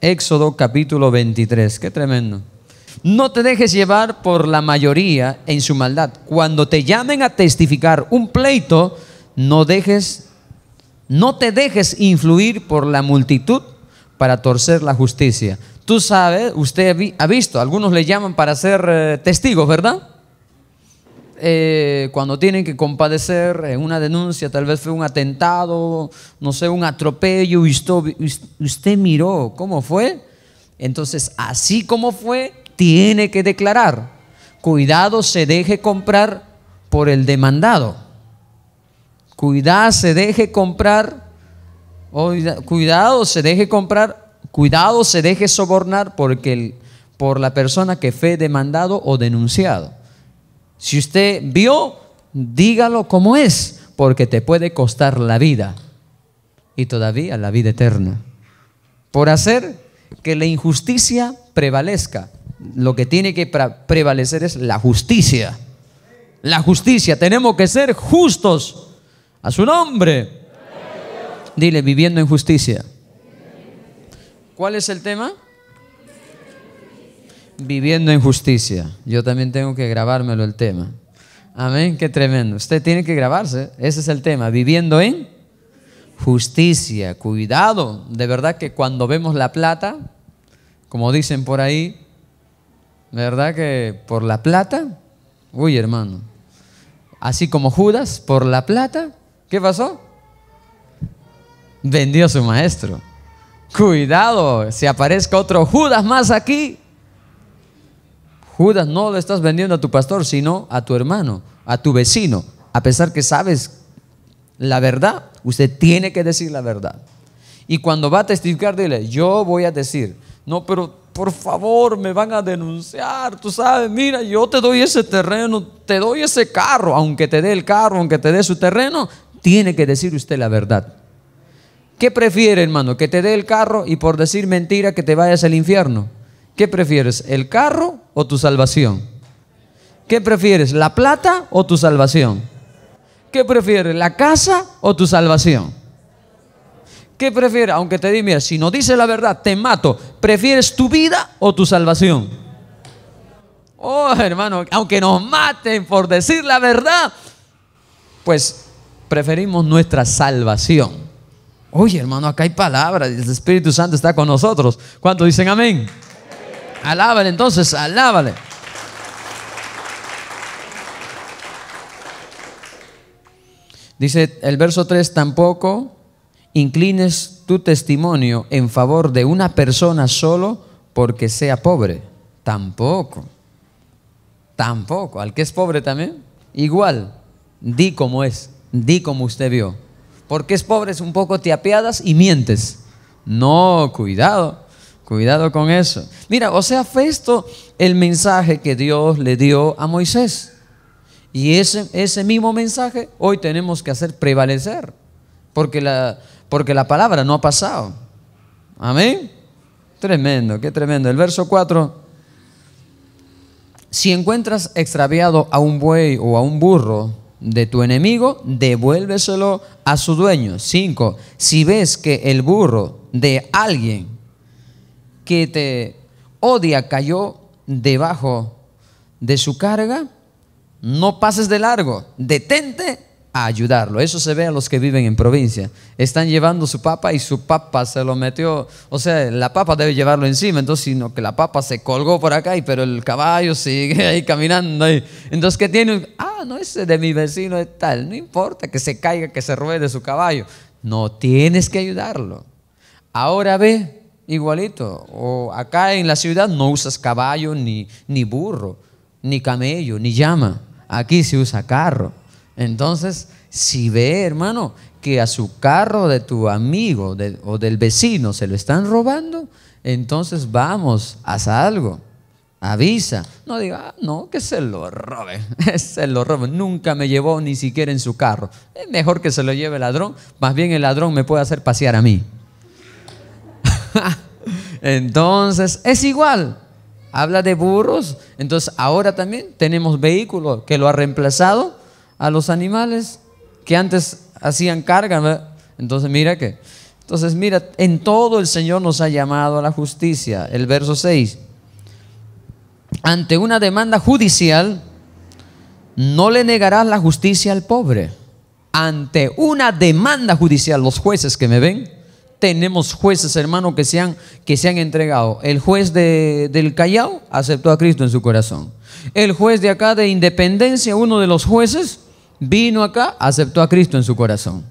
Éxodo capítulo 23. Qué tremendo. No te dejes llevar por la mayoría en su maldad. Cuando te llamen a testificar un pleito, no dejes no te dejes influir por la multitud para torcer la justicia. Tú sabes, usted ha visto, algunos le llaman para ser eh, testigos, ¿verdad? Eh, cuando tienen que compadecer en una denuncia, tal vez fue un atentado, no sé, un atropello, usted, miró cómo fue. Entonces, así como fue, tiene que declarar. Cuidado se deje comprar por el demandado. Cuidado se deje comprar. Cuidado se deje comprar. Cuidado se deje sobornar porque por la persona que fue demandado o denunciado. Si usted vio, dígalo como es, porque te puede costar la vida y todavía la vida eterna. Por hacer que la injusticia prevalezca. Lo que tiene que prevalecer es la justicia. La justicia. Tenemos que ser justos a su nombre. Dile, viviendo en justicia. ¿Cuál es el tema? viviendo en justicia. Yo también tengo que grabármelo el tema. Amén, qué tremendo. Usted tiene que grabarse. Ese es el tema, viviendo en justicia. Cuidado, de verdad que cuando vemos la plata, como dicen por ahí, ¿verdad que por la plata? Uy, hermano. Así como Judas, por la plata, ¿qué pasó? Vendió a su maestro. Cuidado, si aparezca otro Judas más aquí, Judas, no le estás vendiendo a tu pastor, sino a tu hermano, a tu vecino. A pesar que sabes la verdad, usted tiene que decir la verdad. Y cuando va a testificar, dile, yo voy a decir, no, pero por favor, me van a denunciar, tú sabes, mira, yo te doy ese terreno, te doy ese carro, aunque te dé el carro, aunque te dé su terreno, tiene que decir usted la verdad. ¿Qué prefiere, hermano? ¿Que te dé el carro y por decir mentira que te vayas al infierno? ¿Qué prefieres, el carro o tu salvación? ¿Qué prefieres, la plata o tu salvación? ¿Qué prefieres, la casa o tu salvación? ¿Qué prefieres? Aunque te diga, si no dices la verdad, te mato. ¿Prefieres tu vida o tu salvación? Oh, hermano, aunque nos maten por decir la verdad, pues preferimos nuestra salvación. Oye, hermano, acá hay palabras, el Espíritu Santo está con nosotros. ¿Cuántos dicen amén? Alábale entonces, alábale. Dice el verso 3, tampoco inclines tu testimonio en favor de una persona solo porque sea pobre. Tampoco. Tampoco. Al que es pobre también. Igual. Di como es. Di como usted vio. Porque es pobre, es un poco te apiadas y mientes. No, cuidado. Cuidado con eso. Mira, o sea, fue esto el mensaje que Dios le dio a Moisés. Y ese, ese mismo mensaje hoy tenemos que hacer prevalecer, porque la, porque la palabra no ha pasado. Amén. Tremendo, qué tremendo. El verso 4. Si encuentras extraviado a un buey o a un burro de tu enemigo, devuélveselo a su dueño. 5. Si ves que el burro de alguien que te odia cayó debajo de su carga, no pases de largo, detente a ayudarlo. Eso se ve a los que viven en provincia. Están llevando su papa y su papa se lo metió. O sea, la papa debe llevarlo encima, entonces, sino que la papa se colgó por acá, pero el caballo sigue ahí caminando. Ahí. Entonces, ¿qué tiene? Ah, no, es de mi vecino es tal. No importa que se caiga, que se ruede su caballo. No tienes que ayudarlo. Ahora ve igualito. O acá en la ciudad no usas caballo, ni, ni burro, ni camello, ni llama. Aquí se usa carro. Entonces, si ve, hermano, que a su carro de tu amigo o del vecino se lo están robando, entonces vamos, haz algo. Avisa, no diga, ah, no, que se lo robe, se lo robe, nunca me llevó ni siquiera en su carro. Es mejor que se lo lleve el ladrón, más bien el ladrón me puede hacer pasear a mí. Entonces, es igual. Habla de burros. Entonces, ahora también tenemos vehículos que lo ha reemplazado a los animales que antes hacían carga. Entonces, mira que. Entonces, mira, en todo el Señor nos ha llamado a la justicia. El verso 6. Ante una demanda judicial, no le negarás la justicia al pobre. Ante una demanda judicial, los jueces que me ven, tenemos jueces, hermano, que se han, que se han entregado. El juez del Callao aceptó a Cristo en su corazón. El juez de acá de Independencia, uno de los jueces, vino acá, aceptó a Cristo en su corazón.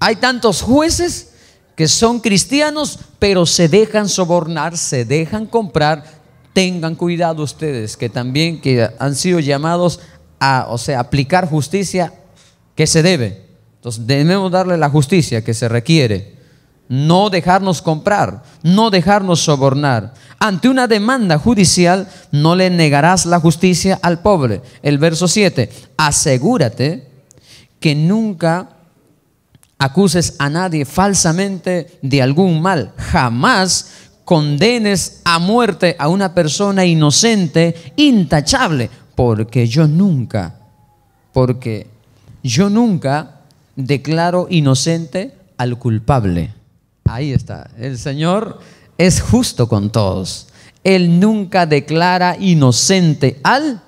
Hay tantos jueces que son cristianos, pero se dejan sobornar, se dejan comprar. Tengan cuidado ustedes, que también que han sido llamados a, sea, aplicar justicia que se debe. Entonces debemos darle la justicia que se requiere no dejarnos comprar, no dejarnos sobornar. Ante una demanda judicial, no le negarás la justicia al pobre. El verso 7, asegúrate que nunca acuses a nadie falsamente de algún mal. Jamás condenes a muerte a una persona inocente, intachable, porque yo nunca, porque yo nunca declaro inocente al culpable Ahí está. El Señor es justo con todos. Él nunca declara inocente al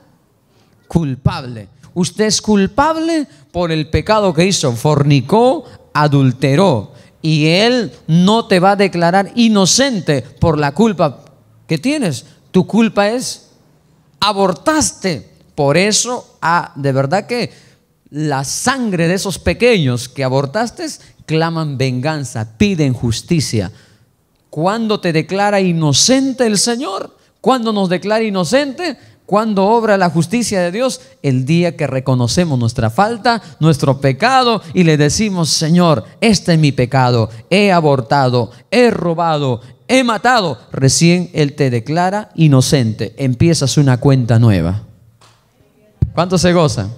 culpable. Usted es culpable por el pecado que hizo. Fornicó, adulteró. Y Él no te va a declarar inocente por la culpa que tienes. Tu culpa es abortaste. Por eso, ah, de verdad que la sangre de esos pequeños que abortaste claman venganza, piden justicia. Cuando te declara inocente el Señor, cuando nos declara inocente, cuando obra la justicia de Dios, el día que reconocemos nuestra falta, nuestro pecado y le decimos, Señor, este es mi pecado, he abortado, he robado, he matado, recién Él te declara inocente, empiezas una cuenta nueva. ¿cuánto se goza?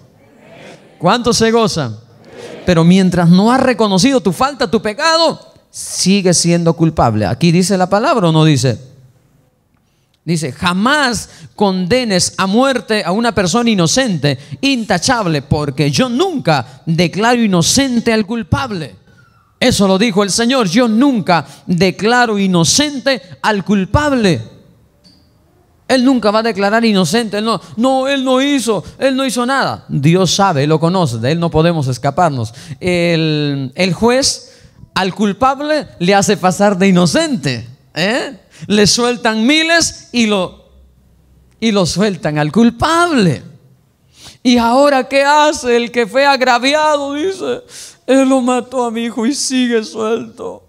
¿Cuánto se goza? Pero mientras no has reconocido tu falta, tu pecado, sigue siendo culpable. Aquí dice la palabra o no dice. Dice, jamás condenes a muerte a una persona inocente, intachable, porque yo nunca declaro inocente al culpable. Eso lo dijo el Señor, yo nunca declaro inocente al culpable. Él nunca va a declarar inocente. Él no, no, él no hizo, él no hizo nada. Dios sabe, Él lo conoce, de él no podemos escaparnos. El, juez al culpable le hace pasar de inocente. ¿eh? Le sueltan miles y lo, y lo sueltan al culpable. Y ahora, ¿qué hace el que fue agraviado? Dice, él lo mató a mi hijo y sigue suelto.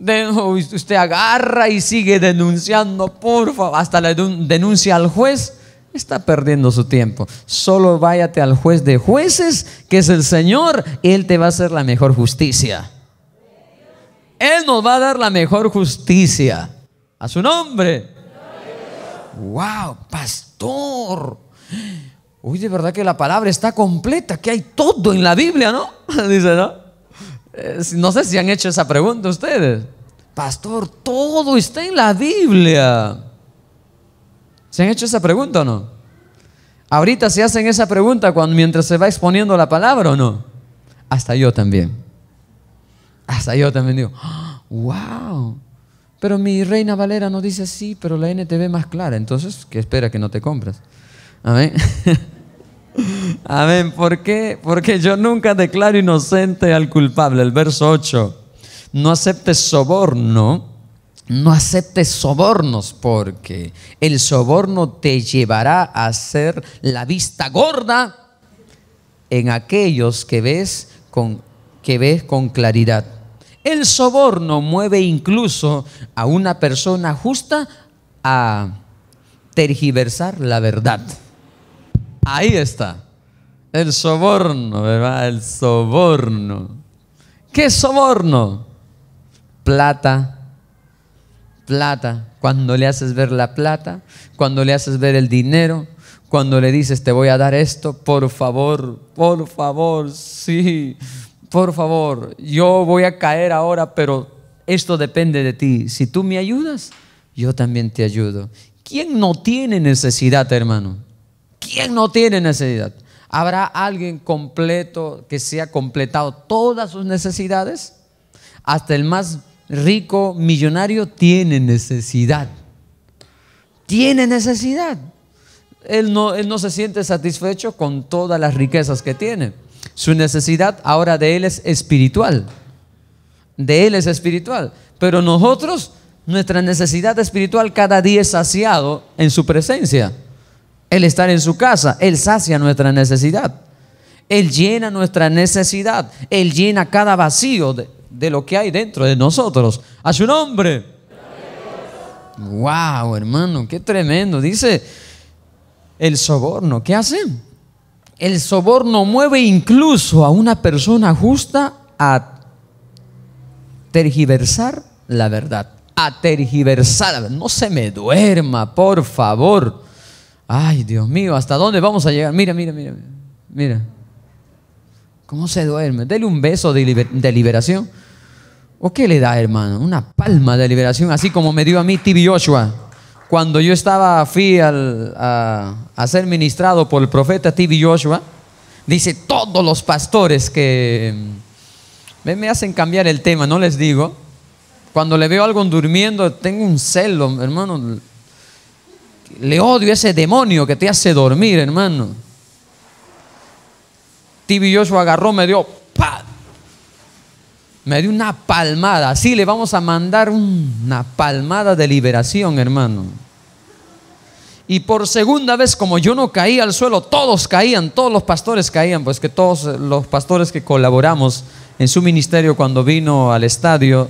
De, usted agarra y sigue denunciando, por favor, hasta la denuncia al juez. Está perdiendo su tiempo. Solo váyate al juez de jueces, que es el Señor, y Él te va a hacer la mejor justicia. Él nos va a dar la mejor justicia. A su nombre. ¡Wow! Pastor. Uy, de verdad que la palabra está completa, que hay todo en la Biblia, ¿no? Dice, ¿no? Eh, no sé si han hecho esa pregunta ustedes. Pastor, todo está en la Biblia. ¿Se han hecho esa pregunta o no? Ahorita se hacen esa pregunta cuando, mientras se va exponiendo la palabra o no. Hasta yo también. Hasta yo también digo, ah, wow. Pero mi reina Valera no dice así, pero la NTV más clara. Entonces, ¿qué espera que no te compras? Amén. Amén. ¿Por qué? Porque yo nunca declaro inocente al culpable. El verso 8. No aceptes soborno. No aceptes sobornos porque el soborno te llevará a hacer la vista gorda en aquellos que ves con, que ves con claridad. El soborno mueve incluso a una persona justa a tergiversar la verdad. Ahí está. El soborno, ¿verdad? El soborno. ¿Qué soborno? Plata, plata. Cuando le haces ver la plata, cuando le haces ver el dinero, cuando le dices te voy a dar esto, por favor, por favor, sí, por favor, yo voy a caer ahora, pero esto depende de ti. Si tú me ayudas, yo también te ayudo. ¿Quién no tiene necesidad, hermano? ¿Quién no tiene necesidad? ¿Habrá alguien completo que sea completado todas sus necesidades? Hasta el más rico millonario tiene necesidad. Tiene necesidad. Él no, él no se siente satisfecho con todas las riquezas que tiene. Su necesidad ahora de él es espiritual. De él es espiritual. Pero nosotros, nuestra necesidad espiritual cada día es saciado en su presencia el estar en su casa. Él sacia nuestra necesidad. Él llena nuestra necesidad. Él llena cada vacío de, lo que hay dentro de nosotros. A su nombre. Wow, hermano, qué tremendo. Dice el soborno. ¿Qué hace? El soborno mueve incluso a una persona justa a tergiversar la verdad. A tergiversar. No se me duerma, por favor. Ay, Dios mío, ¿hasta dónde vamos a llegar? Mira, mira, mira, mira. ¿Cómo se duerme? Dele un beso de, liberación. ¿O qué le da, hermano? Una palma de liberación, así como me dio a mí Tibi Joshua. Cuando yo estaba, fui a, ser ministrado por el profeta Tibi Joshua, dice, todos los pastores que me, me hacen cambiar el tema, no les digo. Cuando le veo a alguien durmiendo, tengo un celo, hermano, le odio ese demonio que te hace dormir, hermano. Tibi Joshua agarró, me dio, Me dio una palmada. Así le vamos a mandar una palmada de liberación, hermano. Y por segunda vez, como yo no caía al suelo, todos caían, todos los pastores caían, pues que todos los pastores que colaboramos en su ministerio cuando vino al estadio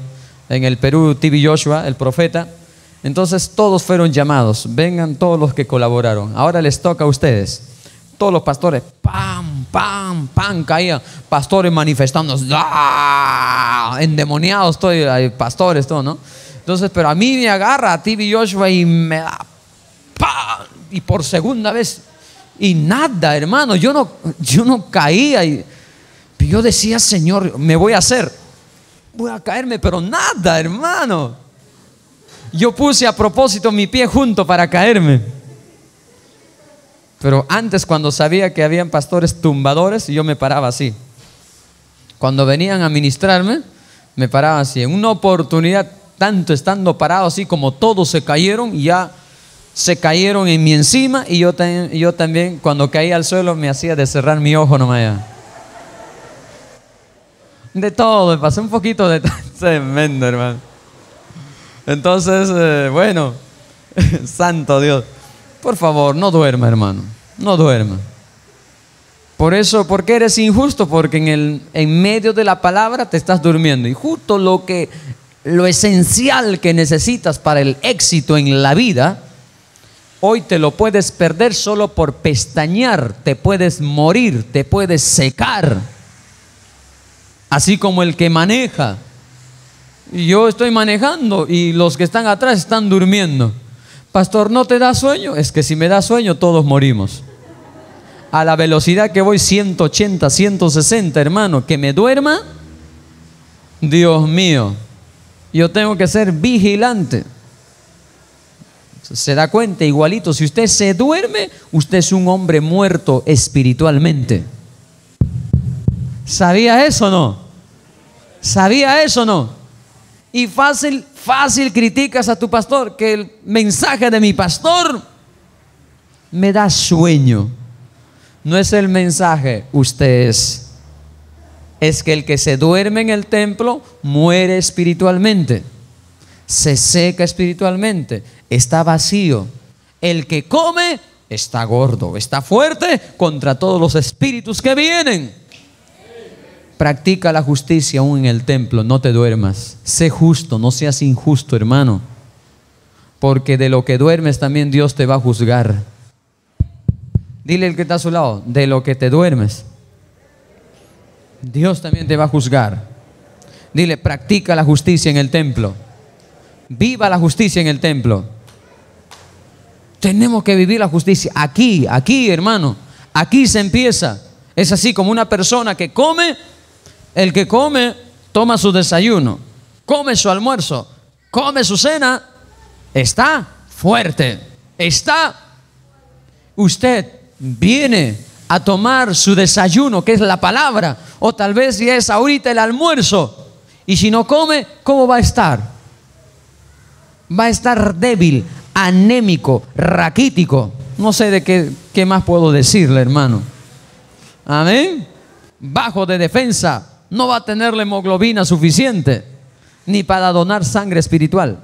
en el Perú, Tibi Joshua, el profeta, entonces todos fueron llamados, vengan todos los que colaboraron. Ahora les toca a ustedes. Todos los pastores, pam, pam, pam, caían. Pastores manifestándose, ¡Ah! endemoniados, estoy, pastores, todo, ¿no? Entonces, pero a mí me agarra a ti, Joshua, y me da, ¡pam! Y por segunda vez, y nada, hermano, yo no, yo no caía. Y, yo decía, Señor, me voy a hacer, voy a caerme, pero nada, hermano. Yo puse a propósito mi pie junto para caerme. Pero antes cuando sabía que habían pastores tumbadores, yo me paraba así. Cuando venían a ministrarme, me paraba así. En una oportunidad, tanto estando parado así como todos se cayeron, ya se cayeron en mi encima y yo, yo también cuando caía al suelo me hacía de cerrar mi ojo nomás. De todo, me un poquito de... Tremendo, hermano. Entonces, eh, bueno, santo Dios, por favor, no duerma, hermano, no duerma. Por eso, ¿por qué eres injusto? Porque en, el, en medio de la palabra te estás durmiendo. Y justo lo que, lo esencial que necesitas para el éxito en la vida, hoy te lo puedes perder solo por pestañear, te puedes morir, te puedes secar. Así como el que maneja yo estoy manejando y los que están atrás están durmiendo. Pastor, ¿no te da sueño? Es que si me da sueño todos morimos. A la velocidad que voy, 180, 160, hermano, que me duerma, Dios mío, yo tengo que ser vigilante. Se da cuenta igualito, si usted se duerme, usted es un hombre muerto espiritualmente. ¿Sabía eso o no? ¿Sabía eso o no? Y fácil, fácil criticas a tu pastor, que el mensaje de mi pastor me da sueño. No es el mensaje, ustedes es. Es que el que se duerme en el templo muere espiritualmente, se seca espiritualmente, está vacío. El que come está gordo, está fuerte contra todos los espíritus que vienen. Practica la justicia aún en el templo, no te duermas. Sé justo, no seas injusto, hermano. Porque de lo que duermes también Dios te va a juzgar. Dile el que está a su lado, de lo que te duermes, Dios también te va a juzgar. Dile, practica la justicia en el templo. Viva la justicia en el templo. Tenemos que vivir la justicia aquí, aquí, hermano. Aquí se empieza. Es así como una persona que come el que come, toma su desayuno, come su almuerzo, come su cena, está fuerte. Está, usted viene a tomar su desayuno, que es la palabra, o tal vez si es ahorita el almuerzo, y si no come, ¿cómo va a estar? Va a estar débil, anémico, raquítico. No sé de qué, qué más puedo decirle, hermano. Amén. Bajo de defensa, no va a tener la hemoglobina suficiente ni para donar sangre espiritual.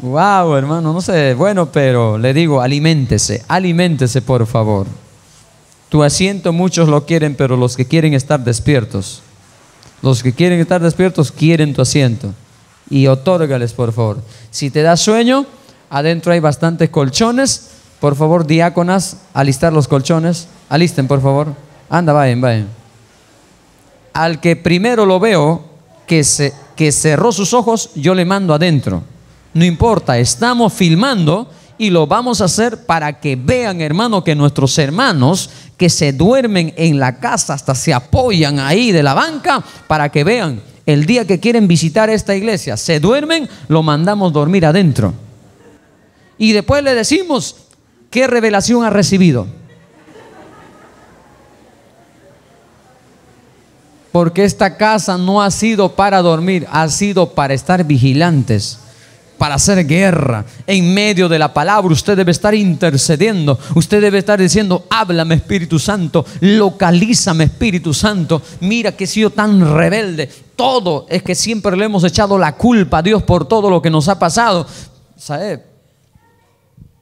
wow, hermano, no sé, bueno, pero le digo, aliméntese, aliméntese por favor. Tu asiento muchos lo quieren, pero los que quieren estar despiertos, los que quieren estar despiertos quieren tu asiento. Y otórgales, por favor. Si te da sueño, adentro hay bastantes colchones. Por favor, diáconas, alistar los colchones. Alisten, por favor. Anda, vayan, vayan. Al que primero lo veo, que, se, que cerró sus ojos, yo le mando adentro. No importa, estamos filmando y lo vamos a hacer para que vean, hermano, que nuestros hermanos que se duermen en la casa, hasta se apoyan ahí de la banca, para que vean, el día que quieren visitar esta iglesia, se duermen, lo mandamos dormir adentro. Y después le decimos qué revelación ha recibido. porque esta casa no ha sido para dormir, ha sido para estar vigilantes para hacer guerra. En medio de la palabra usted debe estar intercediendo. Usted debe estar diciendo, háblame Espíritu Santo, localízame Espíritu Santo. Mira que he sido tan rebelde. Todo es que siempre le hemos echado la culpa a Dios por todo lo que nos ha pasado. ¿Sabe?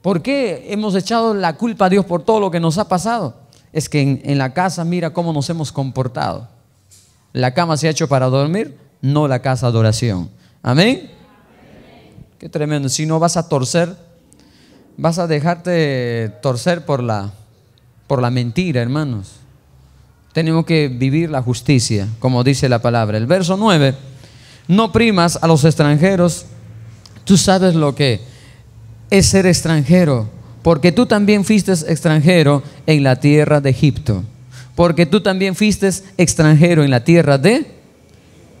¿Por qué hemos echado la culpa a Dios por todo lo que nos ha pasado? Es que en la casa mira cómo nos hemos comportado. La cama se ha hecho para dormir, no la casa de oración. Amén. Qué tremendo. Si no vas a torcer, vas a dejarte torcer por la, por la mentira, hermanos. Tenemos que vivir la justicia, como dice la palabra. El verso 9, no primas a los extranjeros. Tú sabes lo que es ser extranjero, porque tú también fuiste extranjero en la tierra de Egipto porque tú también fuiste extranjero en la tierra de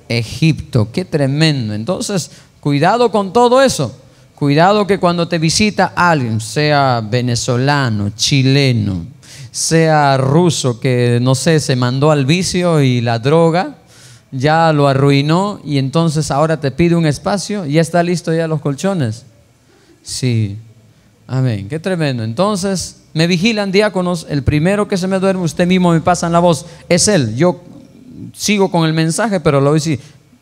Egipto. Qué tremendo. Entonces, cuidado con todo eso. Cuidado que cuando te visita alguien, sea venezolano, chileno, sea ruso, que no sé, se mandó al vicio y la droga ya lo arruinó y entonces ahora te pide un espacio, ya está listo ya los colchones. Sí, amén, qué tremendo. Entonces, me vigilan diáconos, el primero que se me duerme, usted mismo me pasa en la voz, es él. Yo sigo con el mensaje, pero lo decir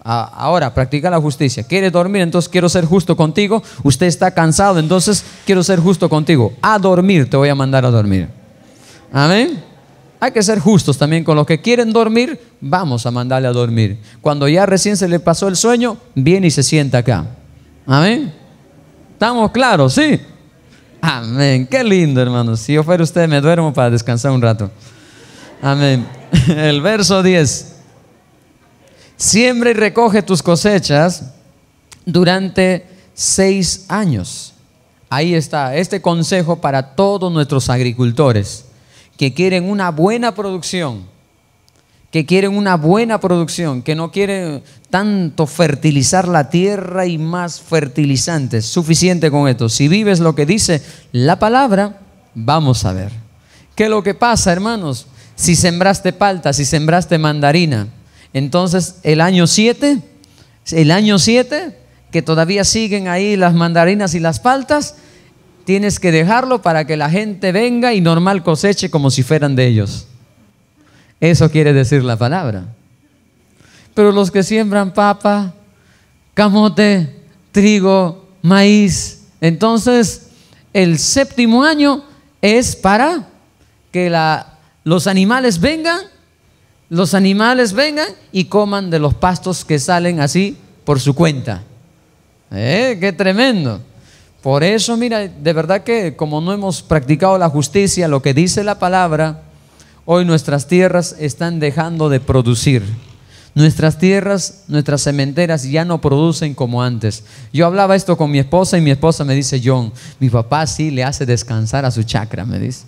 ahora practica la justicia. quiere dormir? Entonces quiero ser justo contigo. Usted está cansado, entonces quiero ser justo contigo. A dormir te voy a mandar a dormir. Amén. Hay que ser justos también con los que quieren dormir, vamos a mandarle a dormir. Cuando ya recién se le pasó el sueño, viene y se sienta acá. Amén. ¿Estamos claros? Sí. Amén. Qué lindo, hermano. Si yo fuera usted, me duermo para descansar un rato. Amén. El verso 10. Siembra y recoge tus cosechas durante seis años. Ahí está este consejo para todos nuestros agricultores que quieren una buena producción que quieren una buena producción, que no quieren tanto fertilizar la tierra y más fertilizantes. Suficiente con esto. Si vives lo que dice la palabra, vamos a ver. ¿Qué es lo que pasa, hermanos? Si sembraste palta, si sembraste mandarina, entonces el año 7, el año 7, que todavía siguen ahí las mandarinas y las paltas, tienes que dejarlo para que la gente venga y normal coseche como si fueran de ellos. Eso quiere decir la palabra. Pero los que siembran papa, camote, trigo, maíz, entonces el séptimo año es para que la, los animales vengan, los animales vengan y coman de los pastos que salen así por su cuenta. ¿Eh? ¡Qué tremendo! Por eso, mira, de verdad que como no hemos practicado la justicia, lo que dice la palabra, Hoy nuestras tierras están dejando de producir. Nuestras tierras, nuestras cementeras ya no producen como antes. Yo hablaba esto con mi esposa y mi esposa me dice, John, mi papá sí le hace descansar a su chakra, me dice.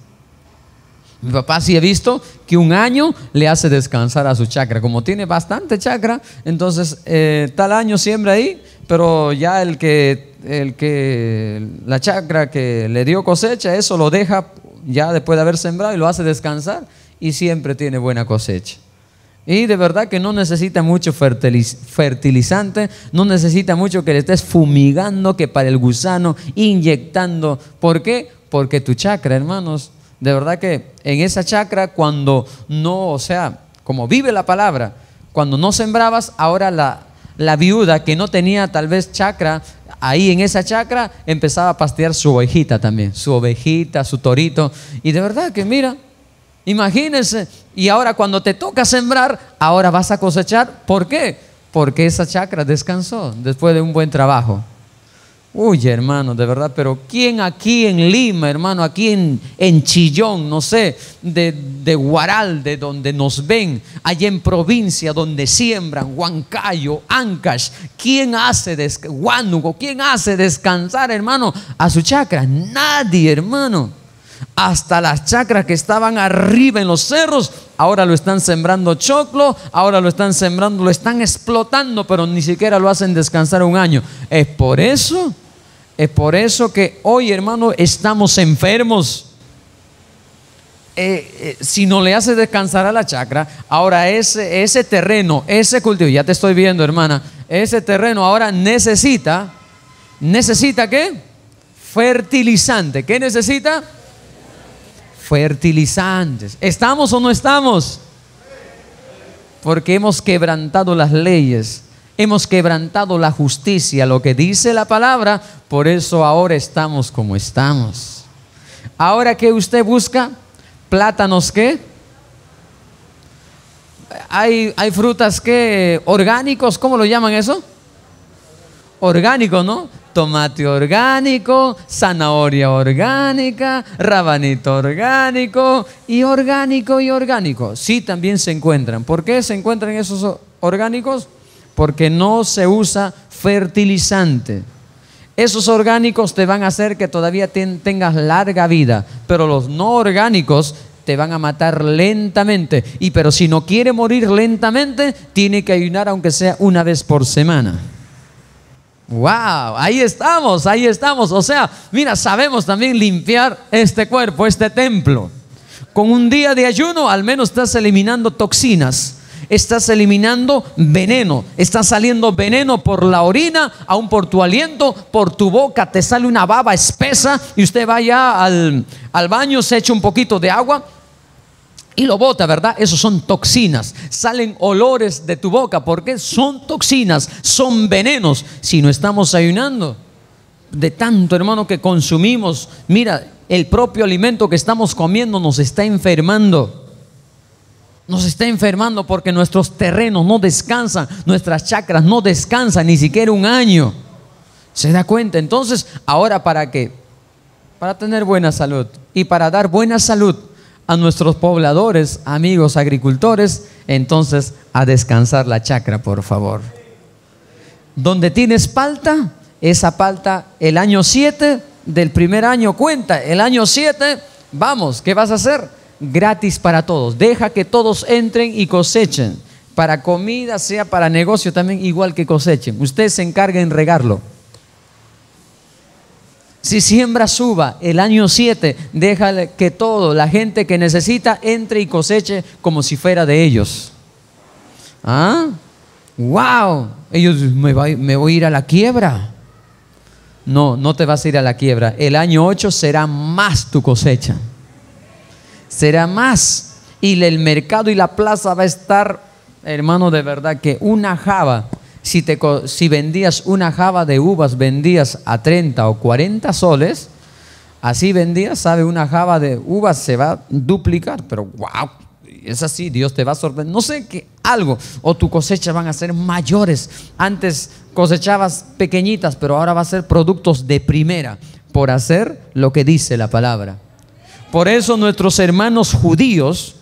Mi papá sí he visto que un año le hace descansar a su chakra. Como tiene bastante chakra, entonces eh, tal año siembra ahí, pero ya el que, el que la chakra que le dio cosecha, eso lo deja ya después de haber sembrado y lo hace descansar y siempre tiene buena cosecha. Y de verdad que no necesita mucho fertilizante, no necesita mucho que le estés fumigando, que para el gusano, inyectando. ¿Por qué? Porque tu chakra, hermanos, de verdad que en esa chakra cuando no, o sea, como vive la palabra, cuando no sembrabas, ahora la, la viuda que no tenía tal vez chakra, ahí en esa chakra empezaba a pastear su ovejita también, su ovejita, su torito. Y de verdad que mira, Imagínense, y ahora cuando te toca sembrar, ahora vas a cosechar. ¿Por qué? Porque esa chacra descansó después de un buen trabajo. Uy, hermano, de verdad, pero ¿quién aquí en Lima, hermano, aquí en, Chillón, no sé, de, de, de donde nos ven, allá en provincia donde siembran, Huancayo, Ancash, ¿quién hace, quién hace descansar, hermano, a su chacra? Nadie, hermano. Hasta las chacras que estaban arriba en los cerros, ahora lo están sembrando choclo, ahora lo están sembrando, lo están explotando, pero ni siquiera lo hacen descansar un año. Es por eso, es por eso que hoy, hermano, estamos enfermos. Eh, eh, si no le hace descansar a la chacra, ahora ese, ese terreno, ese cultivo, ya te estoy viendo, hermana, ese terreno ahora necesita, necesita qué? Fertilizante. ¿Qué necesita? fertilizantes. ¿Estamos o no estamos? Porque hemos quebrantado las leyes, hemos quebrantado la justicia, lo que dice la palabra, por eso ahora estamos como estamos. Ahora que usted busca plátanos qué? Hay, hay frutas que orgánicos, ¿cómo lo llaman eso? orgánico, ¿no? tomate orgánico, zanahoria orgánica, rabanito orgánico y orgánico y orgánico. Sí, también se encuentran. ¿Por qué se encuentran esos orgánicos? Porque no se usa fertilizante. Esos orgánicos te van a hacer que todavía tengas larga vida, pero los no orgánicos te van a matar lentamente. Y pero si no quiere morir lentamente, tiene que ayunar aunque sea una vez por semana. Wow, ahí estamos, ahí estamos. O sea, mira, sabemos también limpiar este cuerpo, este templo. Con un día de ayuno al menos estás eliminando toxinas, estás eliminando veneno, está saliendo veneno por la orina, aún por tu aliento, por tu boca, te sale una baba espesa y usted va ya al, al baño, se echa un poquito de agua y lo bota, ¿verdad? Esos son toxinas. Salen olores de tu boca porque son toxinas, son venenos. Si no estamos ayunando, de tanto hermano que consumimos, mira, el propio alimento que estamos comiendo nos está enfermando. Nos está enfermando porque nuestros terrenos no descansan, nuestras chakras no descansan ni siquiera un año. ¿Se da cuenta? Entonces, ahora para qué? Para tener buena salud. Y para dar buena salud a nuestros pobladores, amigos agricultores, entonces a descansar la chacra, por favor. Donde tienes palta, esa palta el año 7 del primer año cuenta, el año 7, vamos, ¿qué vas a hacer? Gratis para todos, deja que todos entren y cosechen, para comida, sea para negocio también, igual que cosechen. Usted se encarga en regarlo. Si siembra suba el año 7, déjale que todo, la gente que necesita, entre y coseche como si fuera de ellos. ¿Ah? ¡Wow! Ellos me, me voy a ir a la quiebra. No, no te vas a ir a la quiebra. El año 8 será más tu cosecha. Será más. Y el mercado y la plaza va a estar, hermano, de verdad que una java si, vendías una java de uvas, vendías a 30 o 40 soles, así vendías, sabe, una java de uvas se va a duplicar, pero wow, es así, Dios te va a sorprender. No sé qué, algo, o tu cosecha van a ser mayores. Antes cosechabas pequeñitas, pero ahora va a ser productos de primera por hacer lo que dice la palabra. Por eso nuestros hermanos judíos,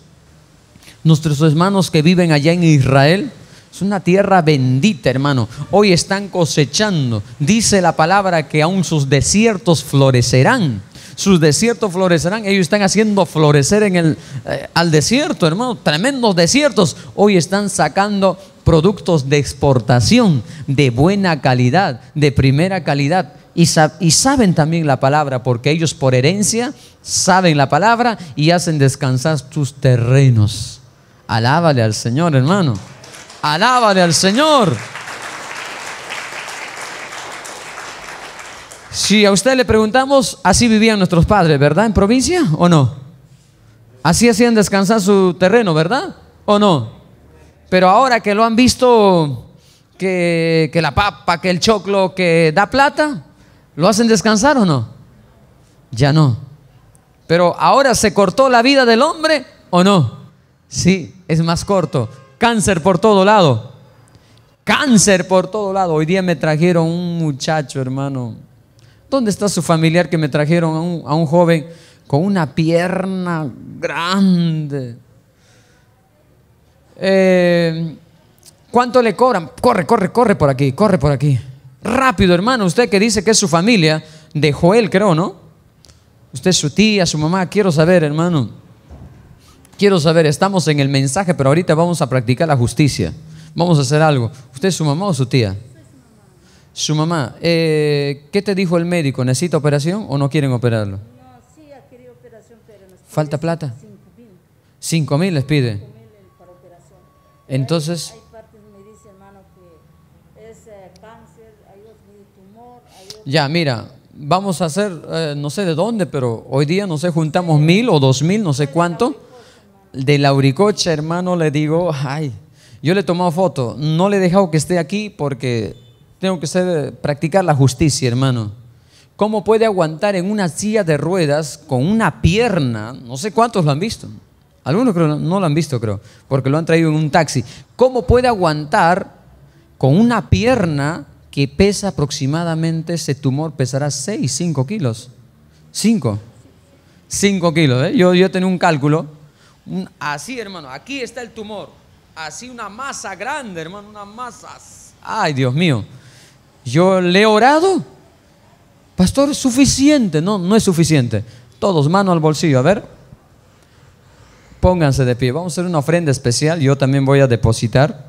nuestros hermanos que viven allá en Israel, es una tierra bendita, hermano. Hoy están cosechando. Dice la palabra que aún sus desiertos florecerán. Sus desiertos florecerán. Ellos están haciendo florecer en el, eh, al desierto, hermano. Tremendos desiertos. Hoy están sacando productos de exportación de buena calidad, de primera calidad. Y, y, saben también la palabra, porque ellos por herencia saben la palabra y hacen descansar tus terrenos. Alábale al Señor, hermano. Alábale al Señor. Si a usted le preguntamos, así vivían nuestros padres, ¿verdad? ¿En provincia o no? Así hacían descansar su terreno, ¿verdad? ¿O no? Pero ahora que lo han visto, que, que la papa, que el choclo, que da plata, ¿lo hacen descansar o no? Ya no. Pero ahora se cortó la vida del hombre o no? Sí, es más corto. Cáncer por todo lado. Cáncer por todo lado. Hoy día me trajeron un muchacho, hermano. ¿Dónde está su familiar que me trajeron a un, joven con una pierna grande? Eh, ¿Cuánto le cobran? Corre, corre, corre por aquí, corre por aquí. Rápido, hermano, usted que dice que es su familia, de Joel, creo, ¿no? Usted es su tía, su mamá, quiero saber, hermano. Quiero saber, estamos en el mensaje, pero ahorita vamos a practicar la justicia. Vamos a hacer algo. ¿Usted es su mamá o su tía? Su mamá, eh, ¿qué te dijo el médico? ¿Necesita operación o no quieren operarlo? No, sí ha querido operación, pero ¿Falta plata? Cinco mil. Cinco mil les pide. Entonces... Hay, me dice hermano, que es eh, cáncer, hay tumor, Ya, mira, vamos a hacer, eh, no sé de dónde, pero hoy día, no sé, juntamos mil o dos mil, no sé cuánto, de Lauricocha, hermano, le digo, ay, yo le he tomado foto, no le he dejado que esté aquí porque tengo que ser, practicar la justicia, hermano. ¿Cómo puede aguantar en una silla de ruedas con una pierna? No sé cuántos lo han visto. Algunos creo, no lo han visto, creo, porque lo han traído en un taxi. ¿Cómo puede aguantar con una pierna que pesa aproximadamente, ese tumor pesará 6, 5 kilos? 5. 5 kilos, ¿eh? Yo, yo tenía un cálculo Así, hermano, aquí está el tumor. Así una masa grande, hermano, una masa. Ay, Dios mío. Yo le he orado. Pastor, suficiente. No, no es suficiente. Todos, mano al bolsillo. A ver. Pónganse de pie. Vamos a hacer una ofrenda especial. Yo también voy a depositar.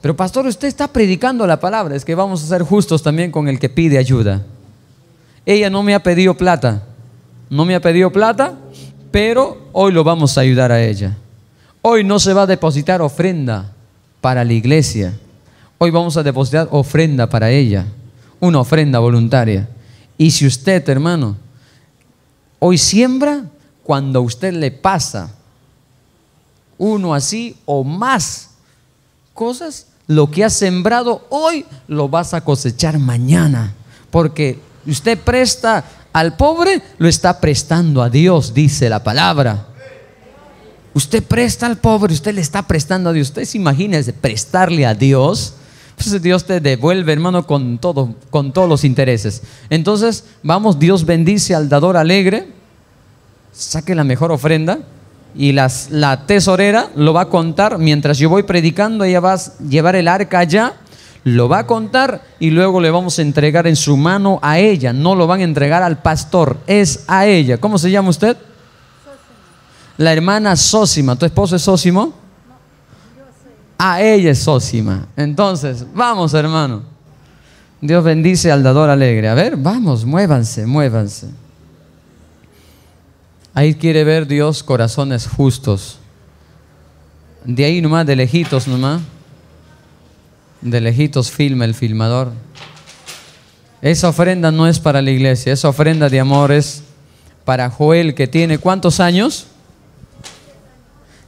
Pero pastor, usted está predicando la palabra. Es que vamos a ser justos también con el que pide ayuda. Ella no me ha pedido plata. No me ha pedido plata pero hoy lo vamos a ayudar a ella. Hoy no se va a depositar ofrenda para la iglesia. Hoy vamos a depositar ofrenda para ella, una ofrenda voluntaria. Y si usted, hermano, hoy siembra cuando usted le pasa uno así o más cosas, lo que ha sembrado hoy lo vas a cosechar mañana. Porque usted presta al pobre, lo está prestando a Dios, dice la palabra. Usted presta al pobre, usted le está prestando a Dios. Usted se imagina prestarle a Dios. Entonces pues Dios te devuelve, hermano, con, todo, con todos los intereses. Entonces, vamos, Dios bendice al dador alegre, saque la mejor ofrenda y las, la tesorera lo va a contar. Mientras yo voy predicando, ella va a llevar el arca allá lo va a contar y luego le vamos a entregar en su mano a ella, no lo van a entregar al pastor, es a ella. ¿Cómo se llama usted? La hermana Sósima, ¿tu esposo es Sósimo? yo soy. A ah, ella es Sósima. Entonces, vamos hermano. Dios bendice al dador alegre. A ver, vamos, muévanse, muévanse. Ahí quiere ver Dios corazones justos. De ahí nomás, de lejitos nomás de lejitos filma el filmador. Esa ofrenda no es para la iglesia, esa ofrenda de amor es para Joel que tiene cuántos años.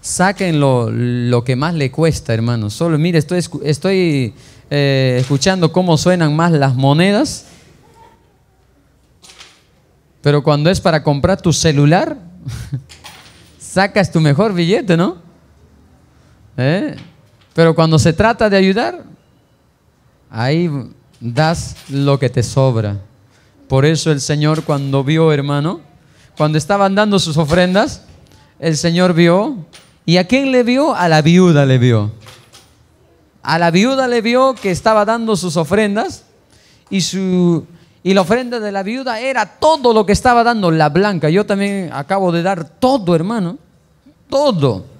Sáquenlo lo, que más le cuesta, hermano Solo, mire, estoy, eh, escuchando cómo suenan más las monedas. Pero cuando es para comprar tu celular, sacas tu mejor billete, ¿no? ¿Eh? Pero cuando se trata de ayudar, Ahí das lo que te sobra. Por eso el Señor cuando vio, hermano, cuando estaban dando sus ofrendas, el Señor vio. ¿Y a quién le vio? A la viuda le vio. A la viuda le vio que estaba dando sus ofrendas y, su, y la ofrenda de la viuda era todo lo que estaba dando la blanca. Yo también acabo de dar todo, hermano. Todo.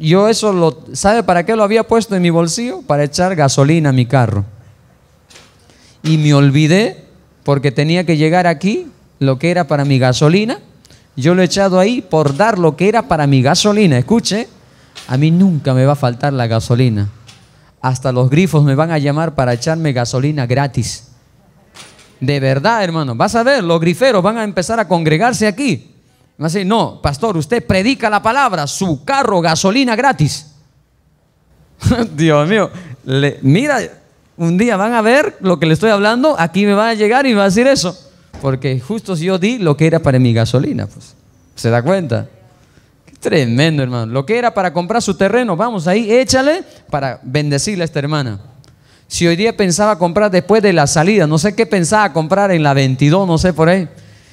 Yo eso lo, ¿sabe para qué lo había puesto en mi bolsillo? Para echar gasolina a mi carro. Y me olvidé porque tenía que llegar aquí lo que era para mi gasolina. Yo lo he echado ahí por dar lo que era para mi gasolina. Escuche, a mí nunca me va a faltar la gasolina. Hasta los grifos me van a llamar para echarme gasolina gratis. De verdad, hermano. Vas a ver, los griferos van a empezar a congregarse aquí no, pastor, usted predica la palabra, su carro, gasolina gratis. Dios mío, mira, un día van a ver lo que le estoy hablando, aquí me va a llegar y me va a decir eso. Porque justo si yo di lo que era para mi gasolina, pues, ¿se da cuenta? Qué tremendo, hermano. Lo que era para comprar su terreno, vamos ahí, échale para bendecirle a esta hermana. Si hoy día pensaba comprar después de la salida, no sé qué pensaba comprar en la 22, no sé por ahí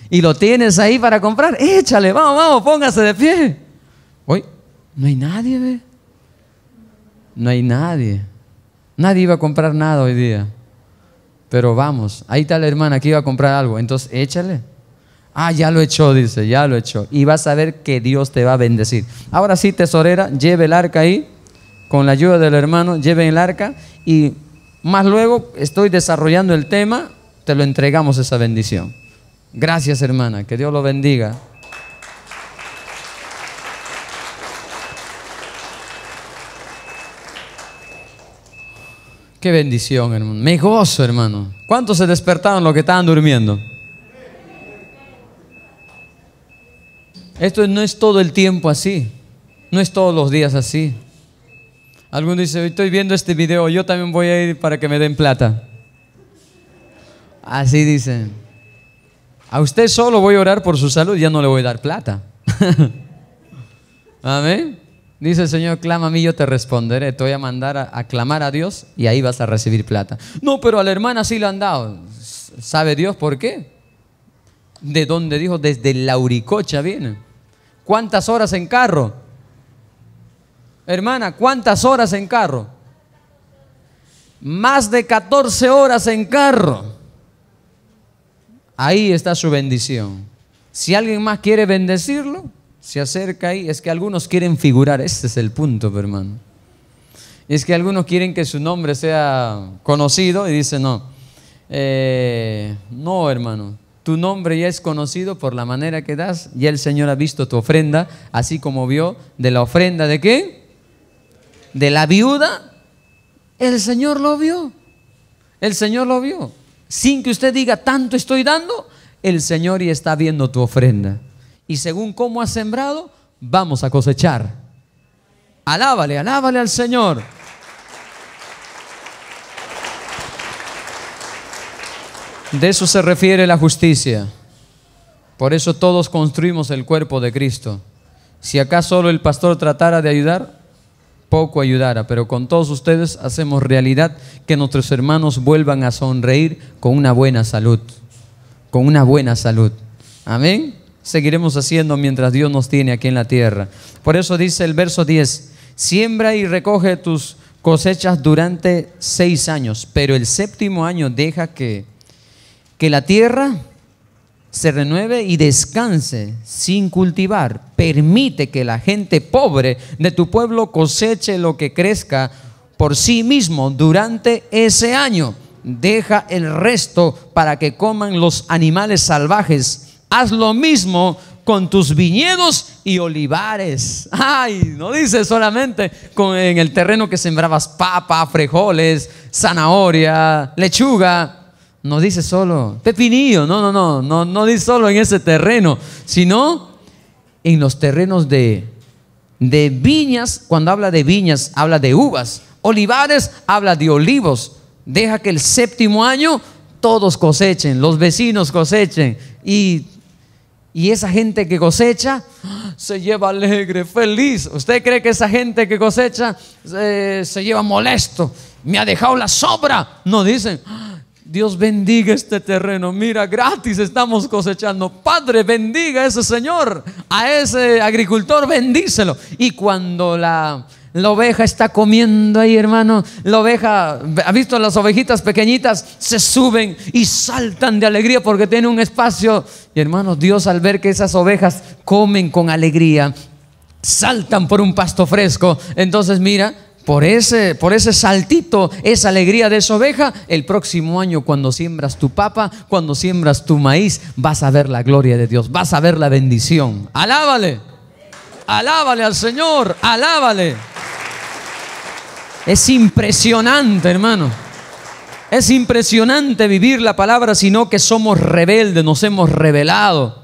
y lo tienes ahí para comprar, échale, vamos, vamos, póngase de pie. Hoy no hay nadie, ve. No hay nadie. Nadie iba a comprar nada hoy día. Pero vamos, ahí está la hermana que iba a comprar algo, entonces échale. Ah, ya lo echó, dice, ya lo echó. Y vas a ver que Dios te va a bendecir. Ahora sí, tesorera, lleve el arca ahí, con la ayuda del hermano, lleve el arca y más luego estoy desarrollando el tema, te lo entregamos esa bendición. Gracias, hermana. Que Dios lo bendiga. Qué bendición, hermano. Me gozo, hermano. ¿Cuántos se despertaron los que estaban durmiendo? Esto no es todo el tiempo así. No es todos los días así. Algunos dicen, estoy viendo este video, yo también voy a ir para que me den plata. Así dicen. A usted solo voy a orar por su salud, ya no le voy a dar plata. Amén. Dice el Señor, clama a mí, yo te responderé. Te voy a mandar a, clamar a Dios y ahí vas a recibir plata. No, pero a la hermana sí le han dado. ¿Sabe Dios por qué? ¿De dónde dijo? Desde Lauricocha viene. ¿Cuántas horas en carro? Hermana, ¿cuántas horas en carro? Más de 14 horas en carro. Ahí está su bendición. Si alguien más quiere bendecirlo, se acerca ahí. Es que algunos quieren figurar, este es el punto, hermano. Es que algunos quieren que su nombre sea conocido y dice no, eh, no, hermano, tu nombre ya es conocido por la manera que das, ya el Señor ha visto tu ofrenda, así como vio de la ofrenda de qué? De la viuda. El Señor lo vio. El Señor lo vio sin que usted diga tanto estoy dando, el Señor y está viendo tu ofrenda. Y según cómo has sembrado, vamos a cosechar. Alábale, alábale al Señor. De eso se refiere la justicia. Por eso todos construimos el cuerpo de Cristo. Si acá solo el pastor tratara de ayudar, poco ayudara, pero con todos ustedes hacemos realidad que nuestros hermanos vuelvan a sonreír con una buena salud, con una buena salud. Amén. Seguiremos haciendo mientras Dios nos tiene aquí en la tierra. Por eso dice el verso 10, siembra y recoge tus cosechas durante seis años, pero el séptimo año deja que, que la tierra se renueve y descanse sin cultivar. Permite que la gente pobre de tu pueblo coseche lo que crezca por sí mismo durante ese año. Deja el resto para que coman los animales salvajes. Haz lo mismo con tus viñedos y olivares. Ay, no dice solamente con, en el terreno que sembrabas papa, frijoles, zanahoria, lechuga no dice solo pepinillo, no, no, no, no, no dice solo en ese terreno, sino en los terrenos de, de viñas. Cuando habla de viñas, habla de uvas. Olivares habla de olivos. Deja que el séptimo año todos cosechen, los vecinos cosechen y y esa gente que cosecha se lleva alegre, feliz. ¿Usted cree que esa gente que cosecha eh, se lleva molesto? Me ha dejado la sobra. No dicen, Dios bendiga este terreno. Mira, gratis estamos cosechando. Padre, bendiga a ese señor, a ese agricultor, bendícelo. Y cuando la, oveja está comiendo ahí, hermano. La oveja, ¿ha visto las ovejitas pequeñitas? Se suben y saltan de alegría porque tienen un espacio. Y hermano, Dios al ver que esas ovejas comen con alegría, saltan por un pasto fresco. Entonces, mira, por ese, por ese saltito, esa alegría de esa oveja, el próximo año cuando siembras tu papa, cuando siembras tu maíz, vas a ver la gloria de Dios, vas a ver la bendición. Alábale, alábale al Señor, alábale. Es impresionante, hermano. Es impresionante vivir la palabra, sino que somos rebeldes, nos hemos rebelado.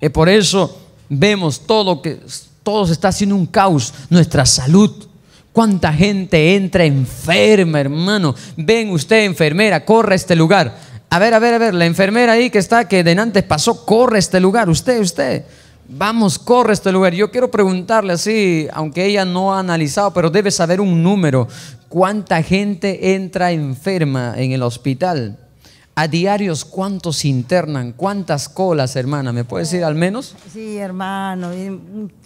Y por eso vemos todo que todo se está haciendo un caos, nuestra salud ¿Cuánta gente entra enferma, hermano? Ven usted, enfermera, corre a este lugar. A ver, a ver, a ver, la enfermera ahí que está, que de antes pasó, corre a este lugar. Usted, usted. Vamos, corre a este lugar. Yo quiero preguntarle así, aunque ella no ha analizado, pero debe saber un número. ¿Cuánta gente entra enferma en el hospital? A diarios, ¿cuántos internan? ¿Cuántas colas, hermana? ¿Me puedes decir al menos? Sí, hermano.